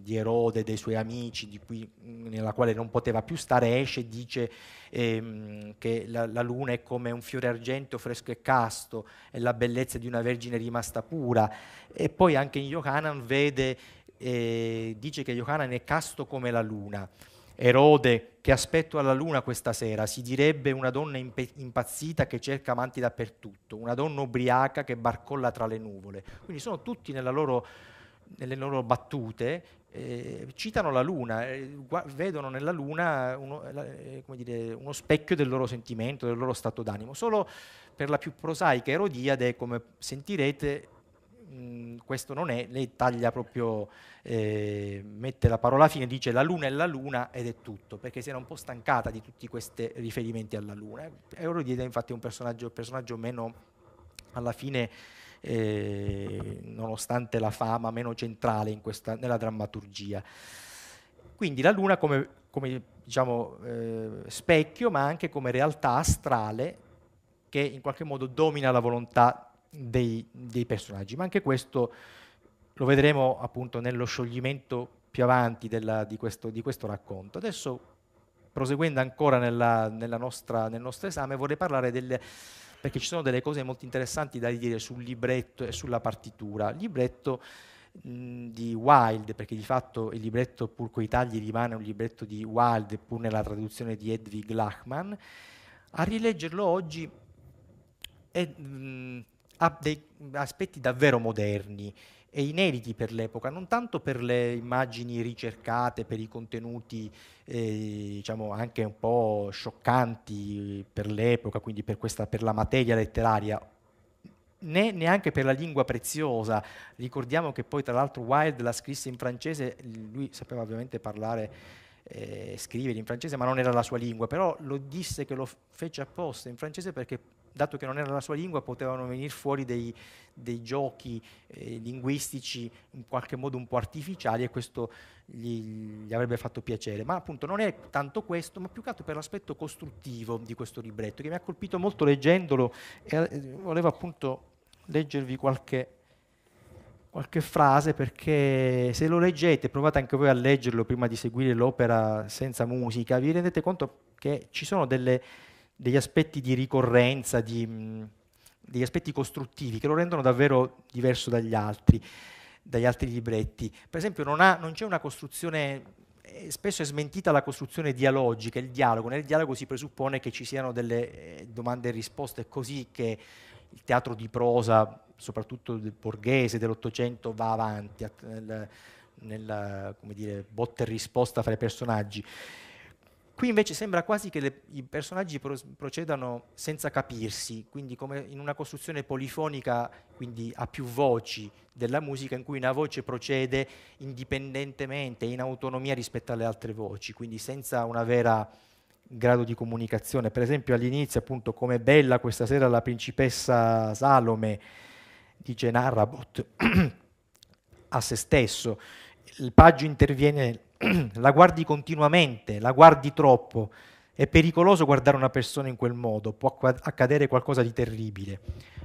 di Erode, dei suoi amici, cui, nella quale non poteva più stare, esce e dice eh, che la, la, Luna è come un fiore argento fresco e casto, è la bellezza di una vergine rimasta pura. E poi anche in Yohanan vede eh, dice che Yohanan è casto come la luna. Erode, che aspetto alla luna questa sera, si direbbe una donna imp- impazzita che cerca amanti dappertutto, una donna ubriaca che barcolla tra le nuvole. Quindi sono tutti loro, nelle loro battute, eh, citano la luna, eh, gu- vedono nella luna uno, eh, eh dire, uno, specchio del loro sentimento, del loro stato d'animo. Solo per la più prosaica Erodiade, come sentirete, Mm, questo non è, lei taglia proprio, eh, mette la parola fine, dice la luna è la luna ed è tutto, perché si era un po' stancata di tutti questi riferimenti alla luna. Eurodide infatti è un personaggio, personaggio meno, alla fine, eh, nonostante la fama, meno centrale questa, nella drammaturgia. Quindi la luna come, come diciamo, eh, specchio, ma anche come realtà astrale che in qualche modo domina la volontà dei, dei personaggi, ma anche questo lo vedremo appunto nello scioglimento più avanti della, di, questo, di, questo, racconto. Adesso, proseguendo ancora nella, nella nostra, nel nostro esame, vorrei parlare delle, perché ci sono delle cose molto interessanti da dire sul libretto e sulla partitura. Il libretto di Wilde, perché di fatto il libretto pur coi tagli rimane un libretto di Wilde, pur nella traduzione di Edwig Lachmann, a rileggerlo oggi è, mh, ha dei aspetti davvero moderni e inediti per l'epoca, non tanto per le immagini ricercate, per i contenuti eh, diciamo anche un po' scioccanti per l'epoca, quindi per, questa, per la materia letteraria, né neanche per la lingua preziosa. Ricordiamo che poi tra l'altro Wilde la scrisse in francese, lui sapeva ovviamente parlare eh, scrivere in francese, ma non era la sua lingua, però lo disse che lo fece apposta in francese perché dato che non era la sua lingua, potevano venire fuori dei, dei giochi eh, linguistici in qualche modo un po' artificiali e questo gli, gli, avrebbe fatto piacere. Ma appunto non è tanto questo, ma più che altro per l'aspetto costruttivo di questo libretto, che mi ha colpito molto leggendolo e eh, volevo appunto leggervi qualche qualche frase perché se lo leggete, provate anche voi a leggerlo prima di seguire l'opera senza musica, vi rendete conto che ci sono delle, degli aspetti di ricorrenza, di, mm, degli aspetti costruttivi che lo rendono davvero diverso dagli altri, dagli altri libretti. Per esempio non, ha, non c'è una costruzione eh, spesso è smentita la costruzione dialogica, il dialogo. Nel dialogo si presuppone che ci siano delle eh, domande e risposte, è così che il teatro di prosa, soprattutto del borghese dell'Ottocento, va avanti nel, nel dire, botta e risposta fra i personaggi. Qui invece sembra quasi che le, i personaggi pro, procedano senza capirsi, quindi come in una costruzione polifonica, quindi a più voci della musica, in cui una voce procede indipendentemente, in autonomia rispetto alle altre voci, quindi senza una vera grado di comunicazione. Per esempio all'inizio, appunto, come bella questa sera la principessa Salome, di Narrabot <clears throat> a se stesso, il paggio interviene <clears throat> la guardi continuamente, la guardi troppo. È pericoloso guardare una persona in quel modo, può accadere qualcosa di terribile.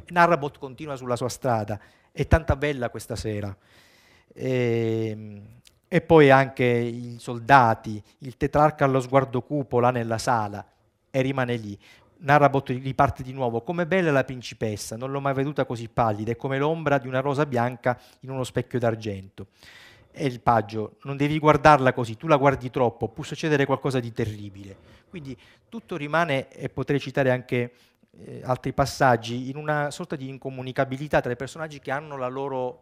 Narrabot continua sulla sua strada, è tanta bella questa sera. E, ehm, e poi anche i soldati, il tetrarca allo sguardo cupo là nella sala e rimane lì. Narrabot riparte di nuovo. Come bella la principessa, non l'ho mai veduta così pallida, è come l'ombra di una rosa bianca in uno specchio d'argento è il paggio, non devi guardarla così, tu la guardi troppo, può succedere qualcosa di terribile. Quindi tutto rimane, e potrei citare anche eh, altri passaggi, in una sorta di incomunicabilità tra i personaggi che hanno la loro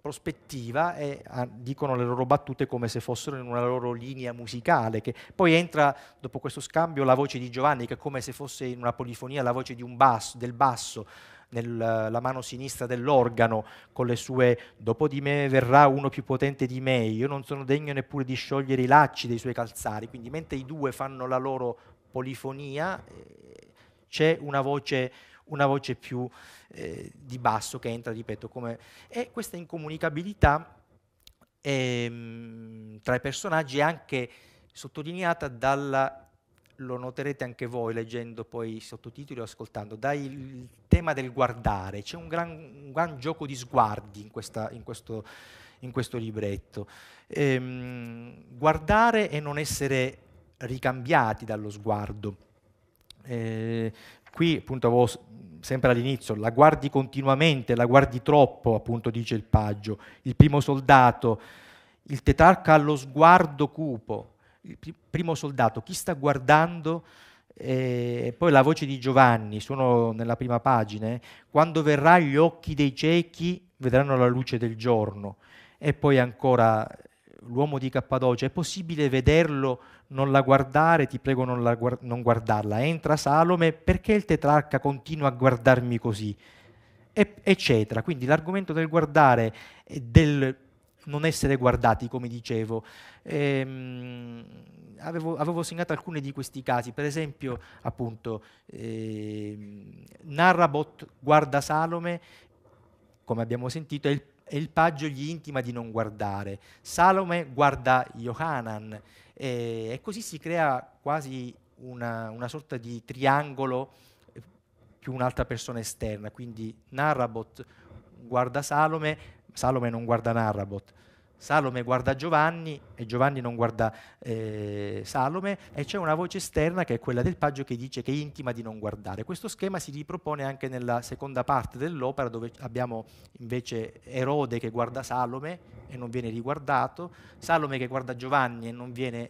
prospettiva e ah, dicono le loro battute come se fossero in una loro linea musicale, che poi entra dopo questo scambio la voce di Giovanni, che è come se fosse in una polifonia la voce un basso, del basso, nella mano sinistra dell'organo con le sue dopo di me verrà uno più potente di me, io non sono degno neppure di sciogliere i lacci dei suoi calzari, quindi mentre i due fanno la loro polifonia eh, c'è una voce, una voce più eh, di basso che entra, ripeto, come... e questa incomunicabilità eh, tra i personaggi è anche sottolineata dalla lo noterete anche voi leggendo poi i sottotitoli o ascoltando, dal tema del guardare, c'è un gran, un gran, gioco di sguardi in, questa, in, questo, in questo, libretto. Ehm, guardare e non essere ricambiati dallo sguardo. Eh, qui appunto avevo sempre all'inizio, la guardi continuamente, la guardi troppo, appunto dice il paggio, il primo soldato, il tetarca allo sguardo cupo, primo soldato, chi sta guardando? Eh, e poi la voce di Giovanni, sono nella prima pagina, quando verrà gli occhi dei ciechi vedranno la luce del giorno. E poi ancora l'uomo di Cappadocia, è possibile vederlo, non la guardare, ti prego non, la, non guardarla. Entra Salome, perché il tetrarca continua a guardarmi così? eccetera. Quindi l'argomento del guardare, del non essere guardati, come dicevo. Ehm, avevo, avevo, segnato alcuni di questi casi, per esempio, appunto, ehm, Narrabot guarda Salome, come abbiamo sentito, e il, il, paggio gli intima di non guardare. Salome guarda Johanan e, e così si crea quasi una, una sorta di triangolo eh, più un'altra persona esterna, quindi Narrabot guarda Salome, Salome non guarda Narrabot, Salome guarda Giovanni e Giovanni non guarda eh, Salome e c'è una voce esterna che è quella del Paggio che dice che è intima di non guardare. Questo schema si ripropone anche nella seconda parte dell'opera dove abbiamo invece Erode che guarda Salome e non viene riguardato, Salome che guarda Giovanni e non viene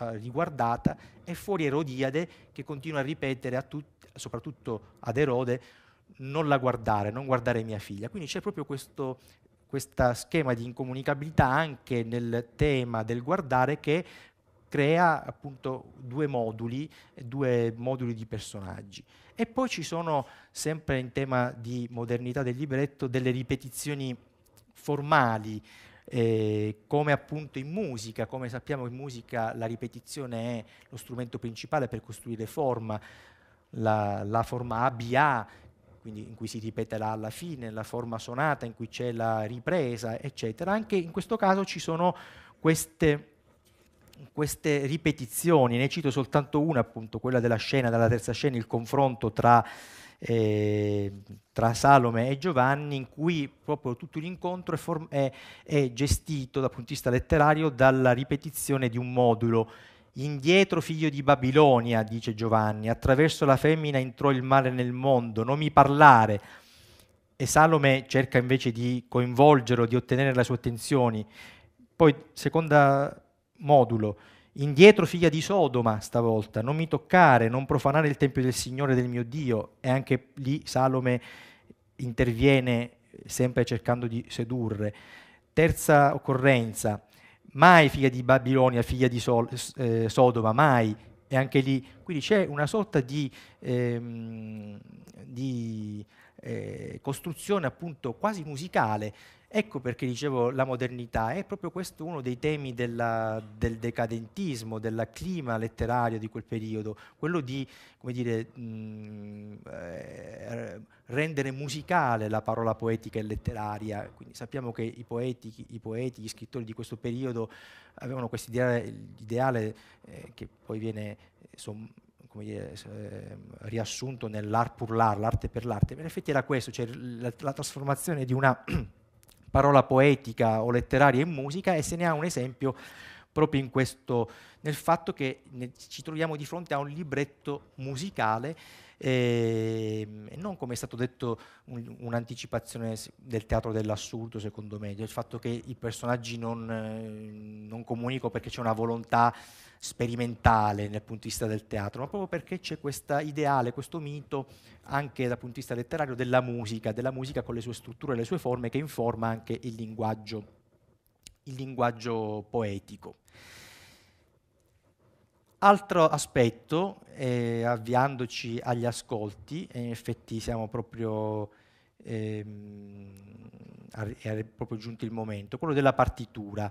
eh, riguardata e fuori Erodiade che continua a ripetere a tut- soprattutto ad Erode non la guardare, non guardare mia figlia. Quindi c'è proprio questo questo schema di incomunicabilità anche nel tema del guardare che crea appunto due moduli, due moduli di personaggi. E poi ci sono, sempre in tema di modernità del libretto, delle ripetizioni formali, eh, come appunto in musica, come sappiamo in musica la ripetizione è lo strumento principale per costruire forma, la, la forma ABA quindi in cui si ripeterà alla fine, la forma sonata in cui c'è la ripresa, eccetera. Anche in questo caso ci sono queste, queste ripetizioni, ne cito soltanto una, appunto quella della scena, della terza scena, il confronto tra, eh, tra Salome e Giovanni, in cui proprio tutto l'incontro è, form- è, è gestito dal punto di vista letterario dalla ripetizione di un modulo Indietro, figlio di Babilonia, dice Giovanni, attraverso la femmina entrò il male nel mondo, non mi parlare. E Salome cerca invece di coinvolgerlo, di ottenere la sua attenzione. Poi, secondo modulo, indietro figlia di Sodoma stavolta, non mi toccare, non profanare il tempio del Signore del mio Dio. E anche lì Salome interviene sempre cercando di sedurre. Terza occorrenza, mai figlia di Babilonia, figlia di Sol, eh, Sodoma, mai. E anche lì, quindi c'è una sorta di, ehm, di eh, costruzione appunto quasi musicale Ecco perché dicevo la modernità, è proprio questo uno dei temi della, del decadentismo, del clima letterario di quel periodo, quello di dire, mh, mm, eh, rendere musicale la parola poetica e letteraria. Quindi sappiamo che i poeti, i poeti, gli scrittori di questo periodo avevano questo ideale, eh, che poi viene insomma, come dire, eh, riassunto nell'art pour l'art, l'arte per l'arte, ma in effetti era questo, cioè la, la trasformazione di una parola poetica o letteraria in musica e se ne ha un esempio proprio in questo, nel fatto che ci troviamo di fronte a un libretto musicale ehm, e non come è stato detto un, un'anticipazione del teatro dell'assurdo secondo me, il fatto che i personaggi non, eh, non comunicano perché c'è una volontà sperimentale dal punto di vista del teatro, ma proprio perché c'è questo ideale, questo mito anche dal punto di vista letterario della musica, della musica con le sue strutture e le sue forme che informa anche il linguaggio, il linguaggio poetico. Altro aspetto, eh, avviandoci agli ascolti, e eh, in effetti siamo proprio, ehm, è proprio giunto il momento, quello della partitura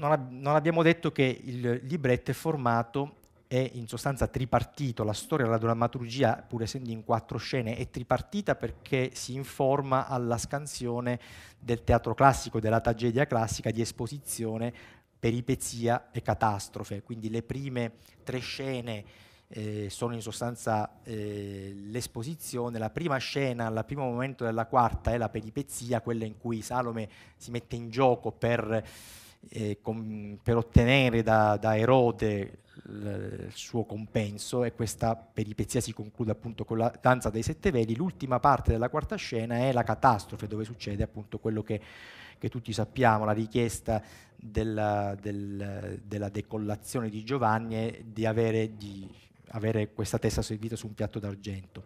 non, ab- non abbiamo detto che il libretto è formato è in sostanza tripartito, la storia della drammaturgia, pur essendo in quattro scene, è tripartita perché si informa alla scansione del teatro classico, della tragedia classica, di esposizione, peripezia e catastrofe. Quindi le prime tre scene eh, sono in sostanza eh, l'esposizione, la prima scena, il primo momento della quarta è la peripezia, quella in cui Salome si mette in gioco per con, per ottenere da, da Erode il suo compenso e questa peripezia si conclude appunto con la danza dei sette veli. L'ultima parte della quarta scena è la catastrofe dove succede appunto quello che, che tutti sappiamo, la richiesta della, del, della decollazione di Giovanni e di avere, di avere questa testa servita su un piatto d'argento.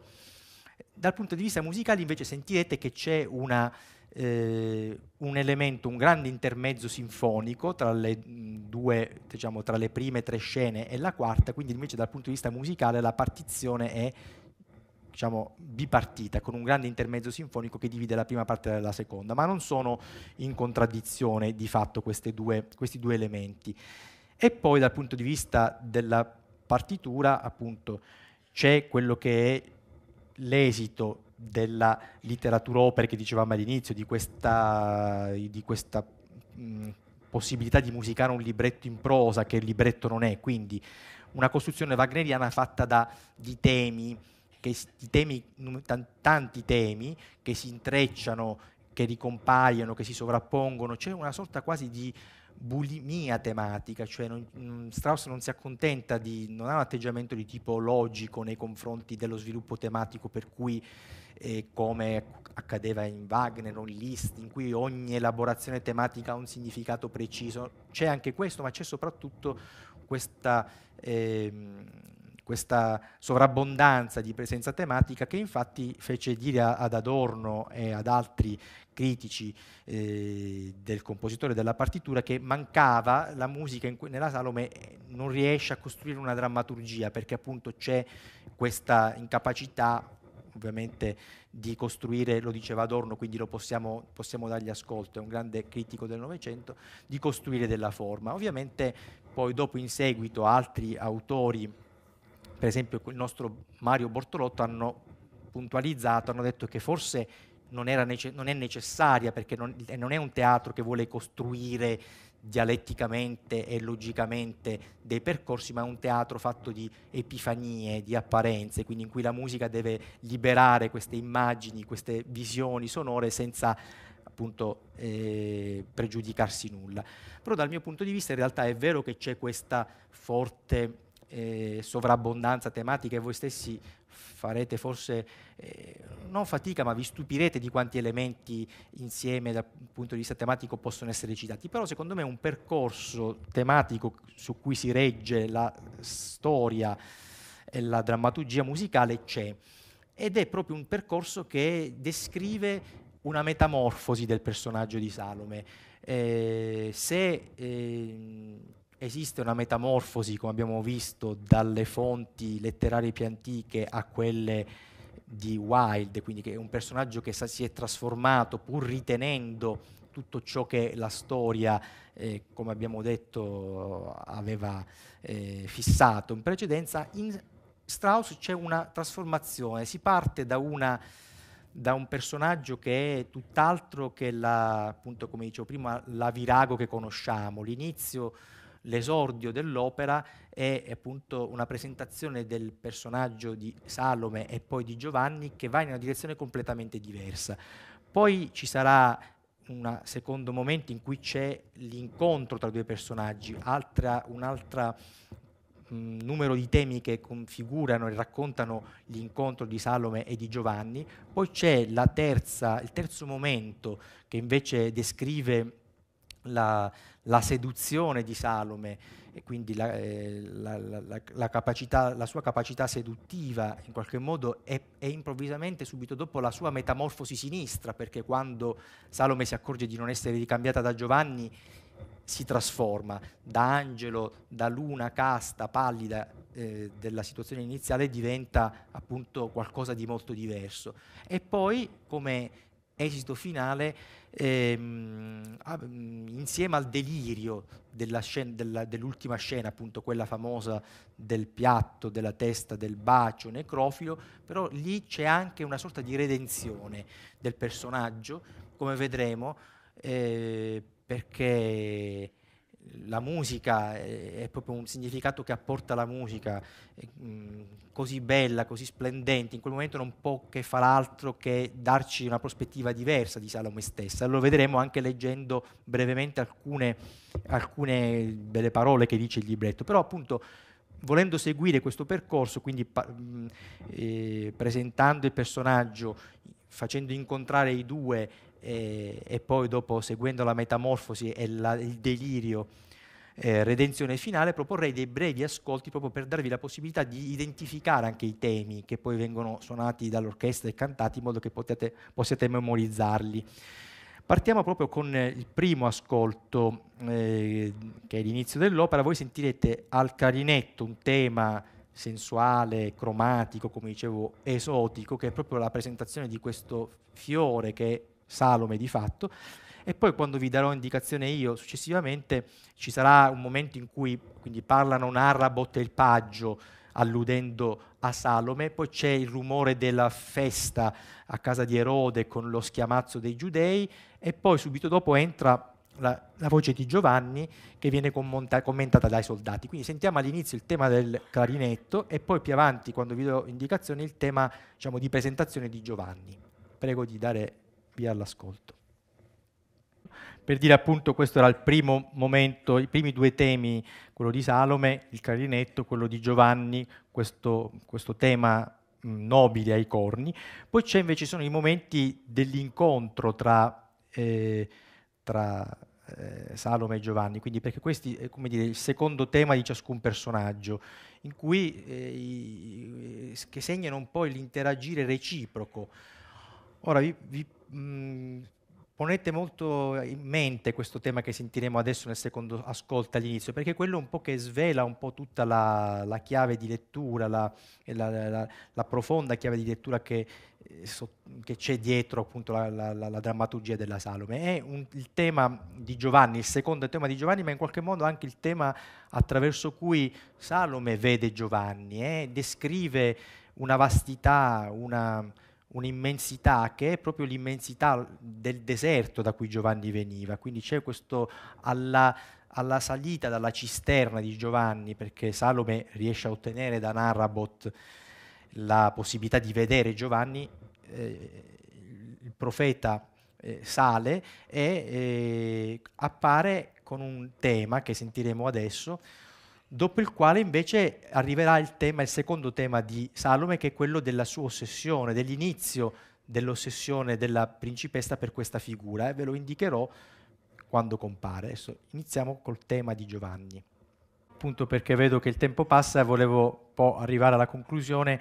Dal punto di vista musicale invece sentirete che c'è una eh, un elemento, un grande intermezzo sinfonico tra le, mm, due, diciamo, tra le prime tre scene e la quarta, quindi invece dal punto di vista musicale la partizione è diciamo, bipartita, con un grande intermezzo sinfonico che divide la prima parte dalla seconda, ma non sono in contraddizione di fatto due, questi due elementi. E poi dal punto di vista della partitura, appunto, c'è quello che è l'esito della letteratura opera che dicevamo all'inizio, di questa, di questa mh, mm, possibilità di musicare un libretto in prosa che il libretto non è, quindi una costruzione wagneriana fatta da, di temi, che, di temi mm, tanti temi che si intrecciano, che ricompaiono, che si sovrappongono, c'è una sorta quasi di bulimia tematica, cioè non, mm, Strauss non si accontenta di, non ha un atteggiamento di tipo logico nei confronti dello sviluppo tematico per cui eh, come accadeva in Wagner o in Liszt, in cui ogni elaborazione tematica ha un significato preciso. C'è anche questo, ma c'è soprattutto questa, eh, questa sovrabbondanza di presenza tematica che infatti fece dire a, ad Adorno e ad altri critici eh, del compositore della partitura che mancava la musica in nella Salome eh, non riesce a costruire una drammaturgia perché appunto c'è questa incapacità ovviamente di costruire, lo diceva Adorno, quindi lo possiamo, possiamo dargli ascolto, è un grande critico del Novecento, di costruire della forma. Ovviamente poi dopo in seguito altri autori, per esempio il nostro Mario Bortolotto, hanno puntualizzato, hanno detto che forse non, nece- non, è necessaria perché non, non, è un teatro che vuole costruire dialetticamente e logicamente dei percorsi, ma è un teatro fatto di epifanie, di apparenze, quindi in cui la musica deve liberare queste immagini, queste visioni sonore senza appunto eh, pregiudicarsi nulla. Però dal mio punto di vista in realtà è vero che c'è questa forte eh, sovrabbondanza tematica e voi stessi farete forse, eh, non fatica, ma vi stupirete di quanti elementi insieme dal punto di vista tematico possono essere citati. Però secondo me un percorso tematico su cui si regge la storia e la drammaturgia musicale c'è ed è proprio un percorso che descrive una metamorfosi del personaggio di Salome. Eh, se eh, esiste una metamorfosi, come abbiamo visto, dalle fonti letterarie più antiche a quelle di Wilde, quindi che è un personaggio che si è trasformato pur ritenendo tutto ciò che la storia, eh, come abbiamo detto, aveva eh, fissato in precedenza, in Strauss c'è una trasformazione, si parte da, una, da un personaggio che è tutt'altro che la, appunto come dicevo prima, la virago che conosciamo, l'inizio l'esordio dell'opera è appunto una presentazione del personaggio di Salome e poi di Giovanni che va in una direzione completamente diversa. Poi ci sarà un secondo momento in cui c'è l'incontro tra due personaggi, altra, un'altra mm, numero di temi che configurano e raccontano l'incontro di Salome e di Giovanni, poi c'è terza, il terzo momento che invece descrive la, la seduzione di Salome e quindi la, eh, la, capacità, la, sua capacità seduttiva in qualche modo è, è, improvvisamente subito dopo la sua metamorfosi sinistra, perché quando Salome si accorge di non essere ricambiata da Giovanni si trasforma da angelo, da luna casta, pallida eh, della situazione iniziale diventa appunto qualcosa di molto diverso. E poi come esito finale ehm, insieme al delirio scena, della, dell'ultima scena, appunto quella famosa del piatto, della testa, del bacio necrofilo, però lì c'è anche una sorta di redenzione del personaggio, come vedremo, eh, perché la musica è proprio un significato che apporta la musica, così bella, così splendente, in quel momento non può che far altro che darci una prospettiva diversa di Salome stessa. Lo vedremo anche leggendo brevemente alcune, alcune belle parole che dice il libretto, però appunto volendo seguire questo percorso, quindi eh, presentando il personaggio, facendo incontrare i due, e, e poi dopo seguendo la metamorfosi e la, il delirio, eh, redenzione finale, proporrei dei brevi ascolti proprio per darvi la possibilità di identificare anche i temi che poi vengono suonati dall'orchestra e cantati in modo che potete, possiate memorizzarli. Partiamo proprio con il primo ascolto eh, che è l'inizio dell'opera, voi sentirete al clarinetto un tema sensuale, cromatico, come dicevo, esotico, che è proprio la presentazione di questo fiore che Salome di fatto, e poi quando vi darò indicazione io successivamente ci sarà un momento in cui quindi parlano narra Bottelpaggio alludendo a Salome, poi c'è il rumore della festa a casa di Erode con lo schiamazzo dei giudei e poi subito dopo entra la, la voce di Giovanni che viene commenta- commentata dai soldati. Quindi sentiamo all'inizio il tema del clarinetto e poi più avanti, quando vi do indicazioni, il tema diciamo, di presentazione di Giovanni. Prego di dare via all'ascolto. Per dire appunto questo era il primo momento, i primi due temi, quello di Salome, il clarinetto, quello di Giovanni, questo, questo tema nobile ai corni. Poi c'è invece sono i momenti dell'incontro tra, eh, tra eh, Salome e Giovanni, quindi perché questo è eh, come dire, il secondo tema di ciascun personaggio, in cui, eh, i, che segnano un po' l'interagire reciproco. Ora vi, vi mh, ponete molto in mente questo tema che sentiremo adesso nel secondo ascolto all'inizio, perché è quello un po' che svela un po' tutta la, la chiave di lettura, la, la, la, profonda chiave di lettura che, eh, so, che c'è dietro appunto la, drammaturgia della Salome. È un, il tema di Giovanni, il secondo tema di Giovanni, ma in qualche modo anche il tema attraverso cui Salome vede Giovanni, eh, descrive una vastità, una un'immensità che è proprio l'immensità del deserto da cui Giovanni veniva, quindi c'è questo alla, alla salita dalla cisterna di Giovanni, perché Salome riesce a ottenere da Narrabot la possibilità di vedere Giovanni, eh, il profeta eh, sale e eh, appare con un tema che sentiremo adesso, dopo il quale invece arriverà il tema, il secondo tema di Salome, che è quello della sua ossessione, dell'inizio dell'ossessione della principessa per questa figura, e eh? ve lo indicherò quando compare. Adesso iniziamo col tema di Giovanni. Appunto perché vedo che il tempo passa, e volevo po' arrivare alla conclusione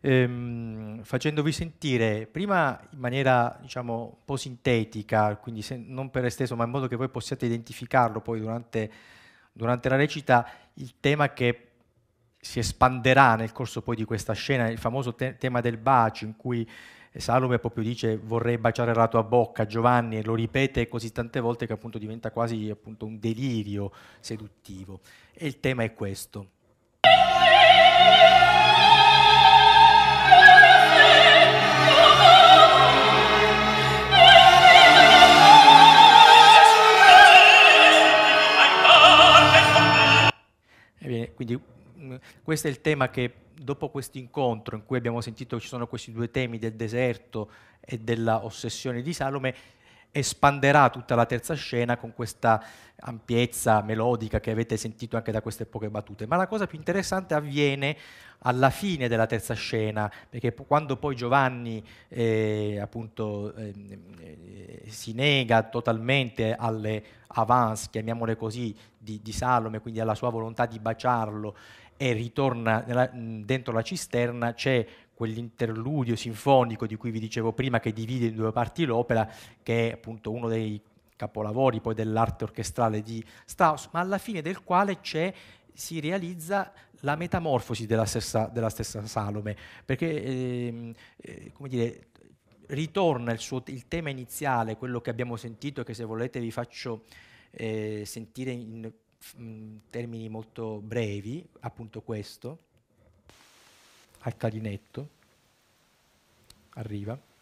ehm, facendovi sentire prima in maniera diciamo un po' sintetica, quindi se, non per esteso, ma in modo che voi possiate identificarlo poi durante, durante la recita, il tema che si espanderà nel corso poi di questa scena, il famoso te tema del bacio in cui eh, Salome proprio dice vorrei baciare la tua bocca, Giovanni, e lo ripete così tante volte che appunto diventa quasi appunto un delirio seduttivo. E il tema è questo. Ebbene, quindi mm, questo è il tema che dopo questo incontro in cui abbiamo sentito che ci sono questi due temi del deserto e della ossessione di Salome, espanderà tutta la terza scena con questa ampiezza melodica che avete sentito anche da queste poche battute. Ma la cosa più interessante avviene alla fine della terza scena, perché quando poi Giovanni eh, appunto, eh, eh, si nega totalmente alle avance, chiamiamole così, di, di, Salome, quindi alla sua volontà di baciarlo, e ritorna nella, dentro la cisterna, c'è quell'interludio sinfonico di cui vi dicevo prima che divide in due parti l'opera, che è appunto uno dei capolavori poi dell'arte orchestrale di Strauss, ma alla fine del quale si realizza la metamorfosi della stessa, della stessa Salome, perché eh, eh, come dire, ritorna il, suo, il, tema iniziale, quello che abbiamo sentito e che se volete vi faccio eh, sentire in, in termini molto brevi, appunto questo al clarinetto, arriva.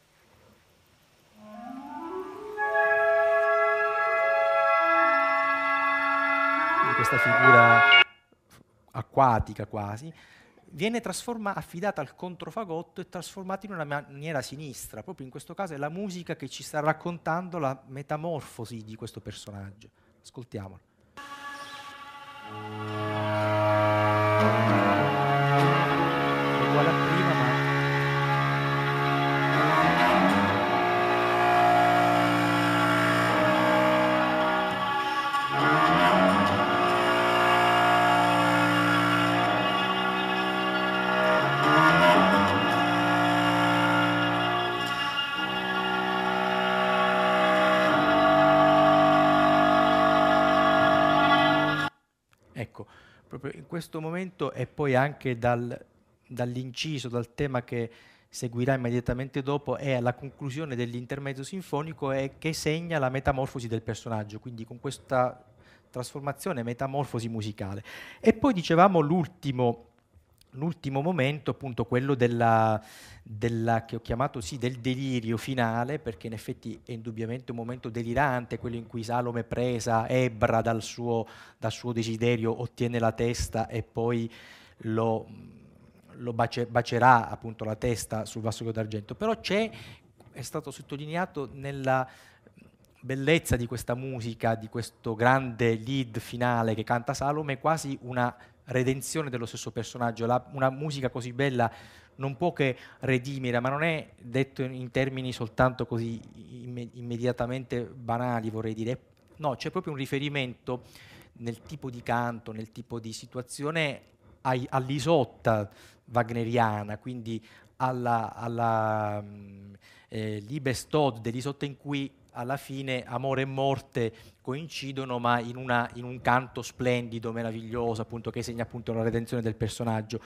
questa figura acquatica quasi, viene affidata al controfagotto e trasformata in una maniera sinistra. Proprio in questo caso è la musica che ci sta raccontando la metamorfosi di questo personaggio. Ascoltiamolo. questo momento e poi anche dal, dall'inciso, dal tema che seguirà immediatamente dopo, è la conclusione dell'intermezzo sinfonico e che segna la metamorfosi del personaggio, quindi con questa trasformazione metamorfosi musicale. E poi dicevamo l'ultimo L'ultimo momento, appunto, quello della, della, che ho chiamato sì, del delirio finale, perché in effetti è indubbiamente un momento delirante, quello in cui Salome, presa, ebra dal suo, dal suo desiderio, ottiene la testa e poi lo, lo bace, bacerà appunto la testa sul vassoio d'argento. Però c'è, è stato sottolineato nella bellezza di questa musica, di questo grande lead finale che canta Salome, quasi una redenzione dello stesso personaggio. La, una musica così bella non può che redimere, ma non è detto in, in termini soltanto così imme, immediatamente banali, vorrei dire. No, c'è proprio un riferimento nel tipo di canto, nel tipo di situazione ai, all'isotta wagneriana, quindi alla, alla mm, eh, Liebestod dell'isotta in cui alla fine amore e morte coincidono, ma in, una, in un canto splendido, meraviglioso, appunto, che segna appunto la redenzione del personaggio.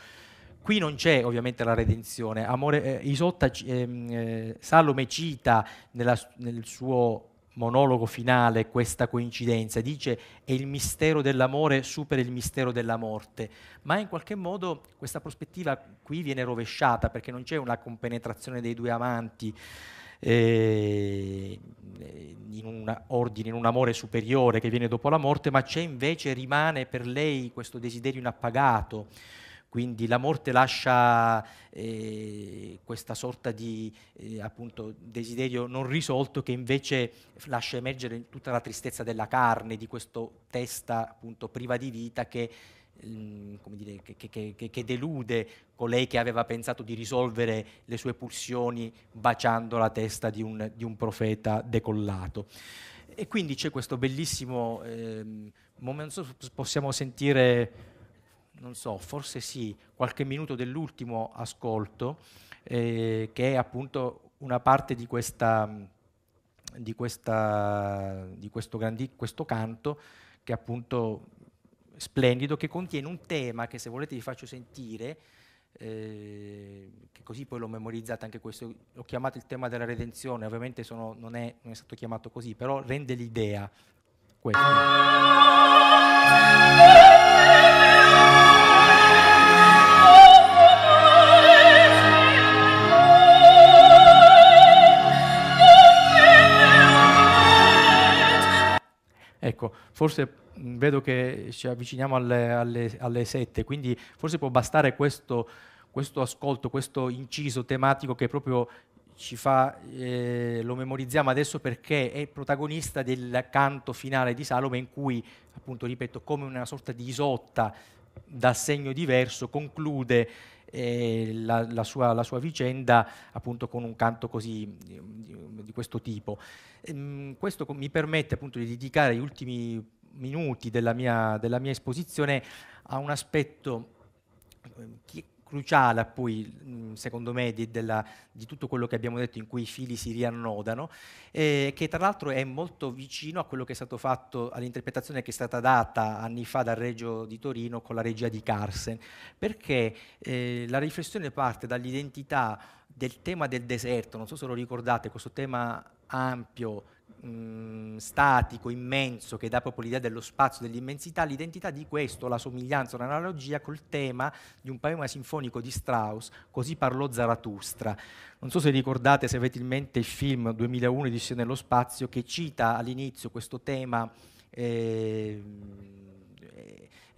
Qui non c'è ovviamente la redenzione. Amore, eh, Isotta, ehm, eh, Salome cita nella, nel suo monologo finale questa coincidenza, dice e il mistero dell'amore supera il mistero della morte, ma in qualche modo questa prospettiva qui viene rovesciata perché non c'è una compenetrazione dei due amanti eh, in un ordine, in un amore superiore che viene dopo la morte, ma c'è invece, rimane per lei questo desiderio inappagato. Quindi la morte lascia eh, questa sorta di eh, appunto, desiderio non risolto che invece lascia emergere tutta la tristezza della carne, di questo testa appunto, priva di vita che dire, che, che, che, che, delude colei che aveva pensato di risolvere le sue pulsioni baciando la testa di un, di un profeta decollato. E quindi c'è questo bellissimo eh, momento, possiamo sentire, non so, forse sì, qualche minuto dell'ultimo ascolto, eh, che è appunto una parte di, questa, di, questa, di questo, grandi, questo canto che appunto splendido che contiene un tema che se volete vi faccio sentire, eh, che così poi lo memorizzate anche questo, l'ho chiamato il tema della redenzione, ovviamente sono, non, è, non, è, stato chiamato così, però rende l'idea questo. Ecco, forse vedo che ci avviciniamo alle, alle, alle 7, quindi forse può bastare questo, questo, ascolto, questo inciso tematico che proprio ci fa, eh, lo memorizziamo adesso perché è protagonista del canto finale di Salome in cui, appunto, ripeto, come una sorta di isotta da segno diverso, conclude eh, la, la, sua, la, sua, vicenda appunto con un canto così di, di questo tipo. Ehm, questo mi permette appunto di dedicare gli ultimi minuti della mia, della mia esposizione a un aspetto ehm, che, cruciale a mm, secondo me, di, della, di, tutto quello che abbiamo detto in cui i fili si riannodano, eh, che tra l'altro è molto vicino a quello che è stato fatto, all'interpretazione che è stata data anni fa dal Regio di Torino con la regia di Carsen, perché eh, la riflessione parte dall'identità del tema del deserto, non so se lo ricordate, questo tema ampio, mh, mm, statico, immenso, che dà proprio l'idea dello spazio, dell'immensità, l'identità di questo, la somiglianza, un'analogia col tema di un poema sinfonico di Strauss, Così parlò Zarathustra. Non so se ricordate, se avete in mente il film 2001 Edizione nello spazio, che cita all'inizio questo tema... Eh,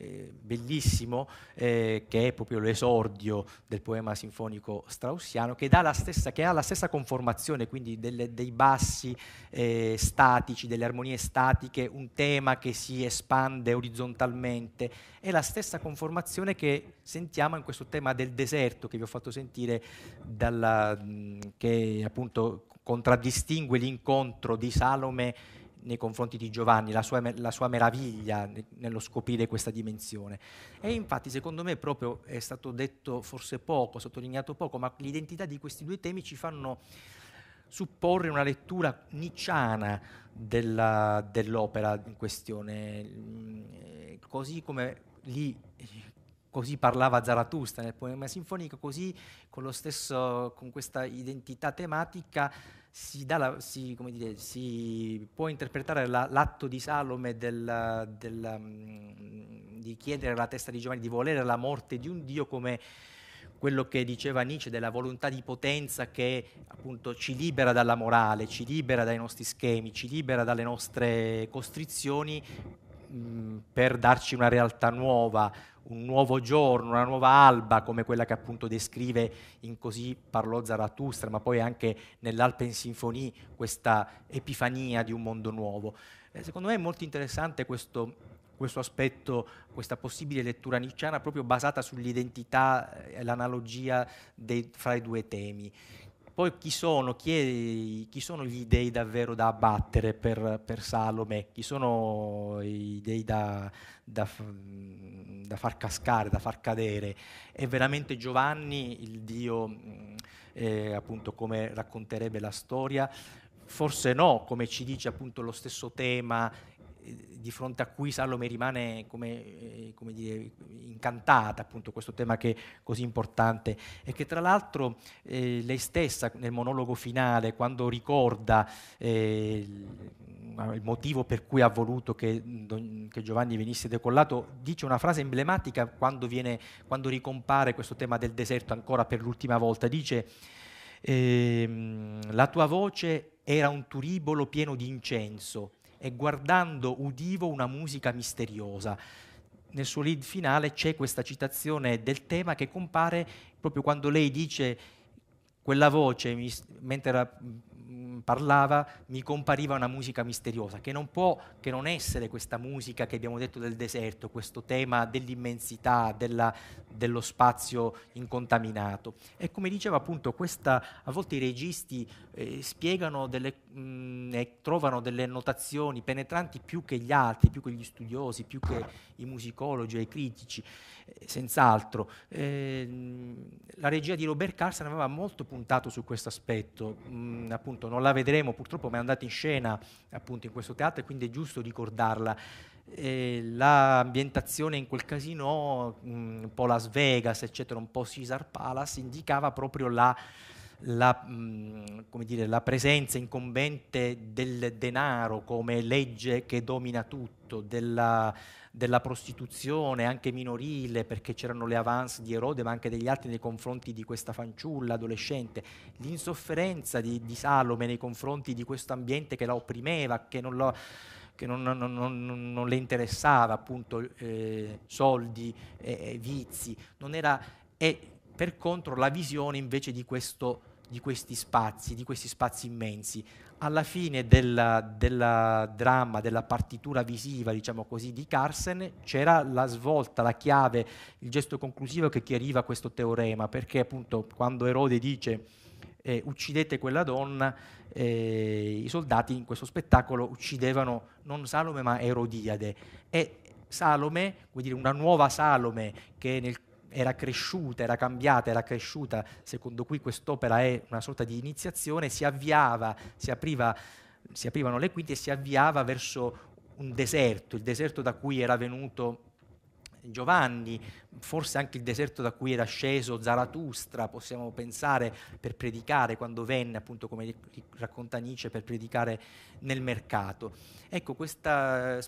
eh, bellissimo, eh, che è proprio l'esordio del poema sinfonico straussiano, che, la stessa, che ha la stessa conformazione, quindi delle, dei bassi eh, statici, delle armonie statiche, un tema che si espande orizzontalmente, è la stessa conformazione che sentiamo in questo tema del deserto che vi ho fatto sentire, dalla, mm, che appunto contraddistingue l'incontro di Salome nei confronti di Giovanni, la sua, la sua, meraviglia nello scoprire questa dimensione. E infatti secondo me proprio è stato detto forse poco, sottolineato poco, ma l'identità di questi due temi ci fanno supporre una lettura nicciana dell'opera in questione, mm, così come lì così parlava Zaratustra nel poema sinfonico, così con, stesso, con questa identità tematica si, la, si, dire, si può interpretare la, l'atto di Salome del, del, um, di chiedere la testa di Giovanni, di volere la morte di un Dio come quello che diceva Nietzsche della volontà di potenza che appunto ci libera dalla morale, ci libera dai nostri schemi, ci libera dalle nostre costrizioni Mm, per darci una realtà nuova, un nuovo giorno, una nuova alba come quella che appunto descrive in così parlò Zarathustra, ma poi anche nell'Alpen Sinfonie questa epifania di un mondo nuovo. Eh, secondo me è molto interessante questo, questo aspetto, questa possibile lettura nicciana proprio basata sull'identità eh, e l'analogia dei, fra i due temi, poi chi sono, chi è, chi sono gli dei davvero da abbattere per, per Salome? Chi sono i dei da, da, da, far cascare, da far cadere? È veramente Giovanni il Dio, mm, eh, appunto come racconterebbe la storia? Forse no, come ci dice appunto lo stesso tema di fronte a cui Salome rimane come, eh, come dire, incantata, appunto questo tema che è così importante e che tra l'altro eh, lei stessa nel monologo finale, quando ricorda eh, il motivo per cui ha voluto che, che, Giovanni venisse decollato, dice una frase emblematica quando, viene, quando ricompare questo tema del deserto ancora per l'ultima volta, dice eh, la tua voce era un turibolo pieno di incenso e guardando udivo una musica misteriosa. Nel suo lead finale c'è questa citazione del tema che compare proprio quando lei dice quella voce, mentre era mm, Mm, parlava mi compariva una musica misteriosa, che non può che non essere questa musica che abbiamo detto del deserto, questo tema dell'immensità, della, dello spazio incontaminato. E come diceva appunto, questa, a volte i registi eh, spiegano delle, mh, mm, e trovano delle notazioni penetranti più che gli altri, più che gli studiosi, più che i musicologi e i critici senz'altro. Eh, la regia di Robert Carson aveva molto puntato su questo aspetto, mm, appunto non la vedremo purtroppo, ma è andata in scena appunto in questo teatro e quindi è giusto ricordarla. Eh, l'ambientazione in quel casino, mm, un po' Las Vegas, eccetera, un po' Caesar Palace, indicava proprio la... La, mh, mm, dire, la, presenza incombente del denaro come legge che domina tutto, della, della prostituzione, anche minorile, perché c'erano le avance di Erode, ma anche degli altri nei confronti di questa fanciulla adolescente, l'insofferenza di, di Salome nei confronti di questo ambiente che la opprimeva, che non, lo, che non, non, non le interessava appunto eh, soldi, eh, vizi, non era, e per contro la visione invece di questo di questi spazi, di questi spazi immensi. Alla fine del dramma, della partitura visiva, diciamo così, di Carsen, c'era la svolta, la chiave, il gesto conclusivo che chiariva questo teorema, perché appunto quando Erode dice eh, uccidete quella donna, eh, i soldati in questo spettacolo uccidevano non Salome ma Erodiade. E Salome, vuol dire una nuova Salome che nel era cresciuta, era cambiata, era cresciuta, secondo cui quest'opera è una sorta di iniziazione, si avviava, si, apriva, si aprivano le quinte e si avviava verso un deserto, il deserto da cui era venuto Giovanni, forse anche il deserto da cui era sceso Zaratustra, possiamo pensare per predicare quando venne, appunto come racconta Nietzsche, per predicare nel mercato. Ecco, questa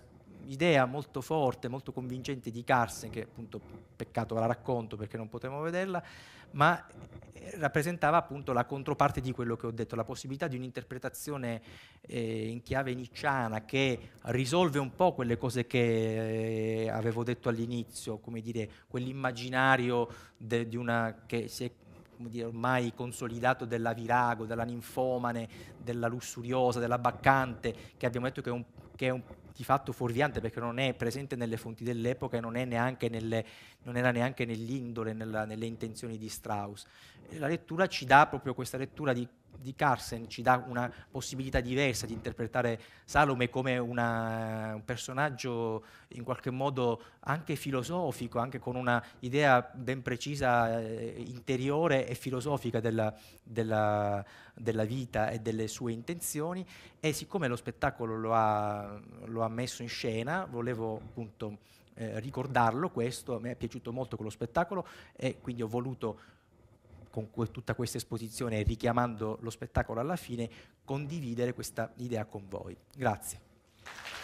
idea molto forte, molto convincente di Carsen, che appunto peccato la racconto perché non potevo vederla, ma eh, rappresentava appunto la controparte di quello che ho detto, la possibilità di un'interpretazione eh, in chiave nicciana che risolve un po' quelle cose che eh, avevo detto all'inizio, come dire, quell'immaginario de, di una che si è ormai consolidato della virago, della ninfomane, della lussuriosa, della baccante, che abbiamo detto che è un, che è un di fatto fuorviante perché non è presente nelle fonti dell'epoca e non, nelle, non era neanche nell'indole, nella, nelle intenzioni di Strauss. La lettura ci dà proprio questa lettura di di Carsen ci dà una possibilità diversa di interpretare Salome come una, un personaggio in qualche modo anche filosofico, anche con una idea ben precisa eh, interiore e filosofica della, della, della, vita e delle sue intenzioni e siccome lo spettacolo lo ha, lo ha messo in scena, volevo appunto eh, ricordarlo questo, a me è piaciuto molto quello spettacolo e quindi ho voluto con que- tutta questa esposizione e richiamando lo spettacolo alla fine, condividere questa idea con voi. Grazie.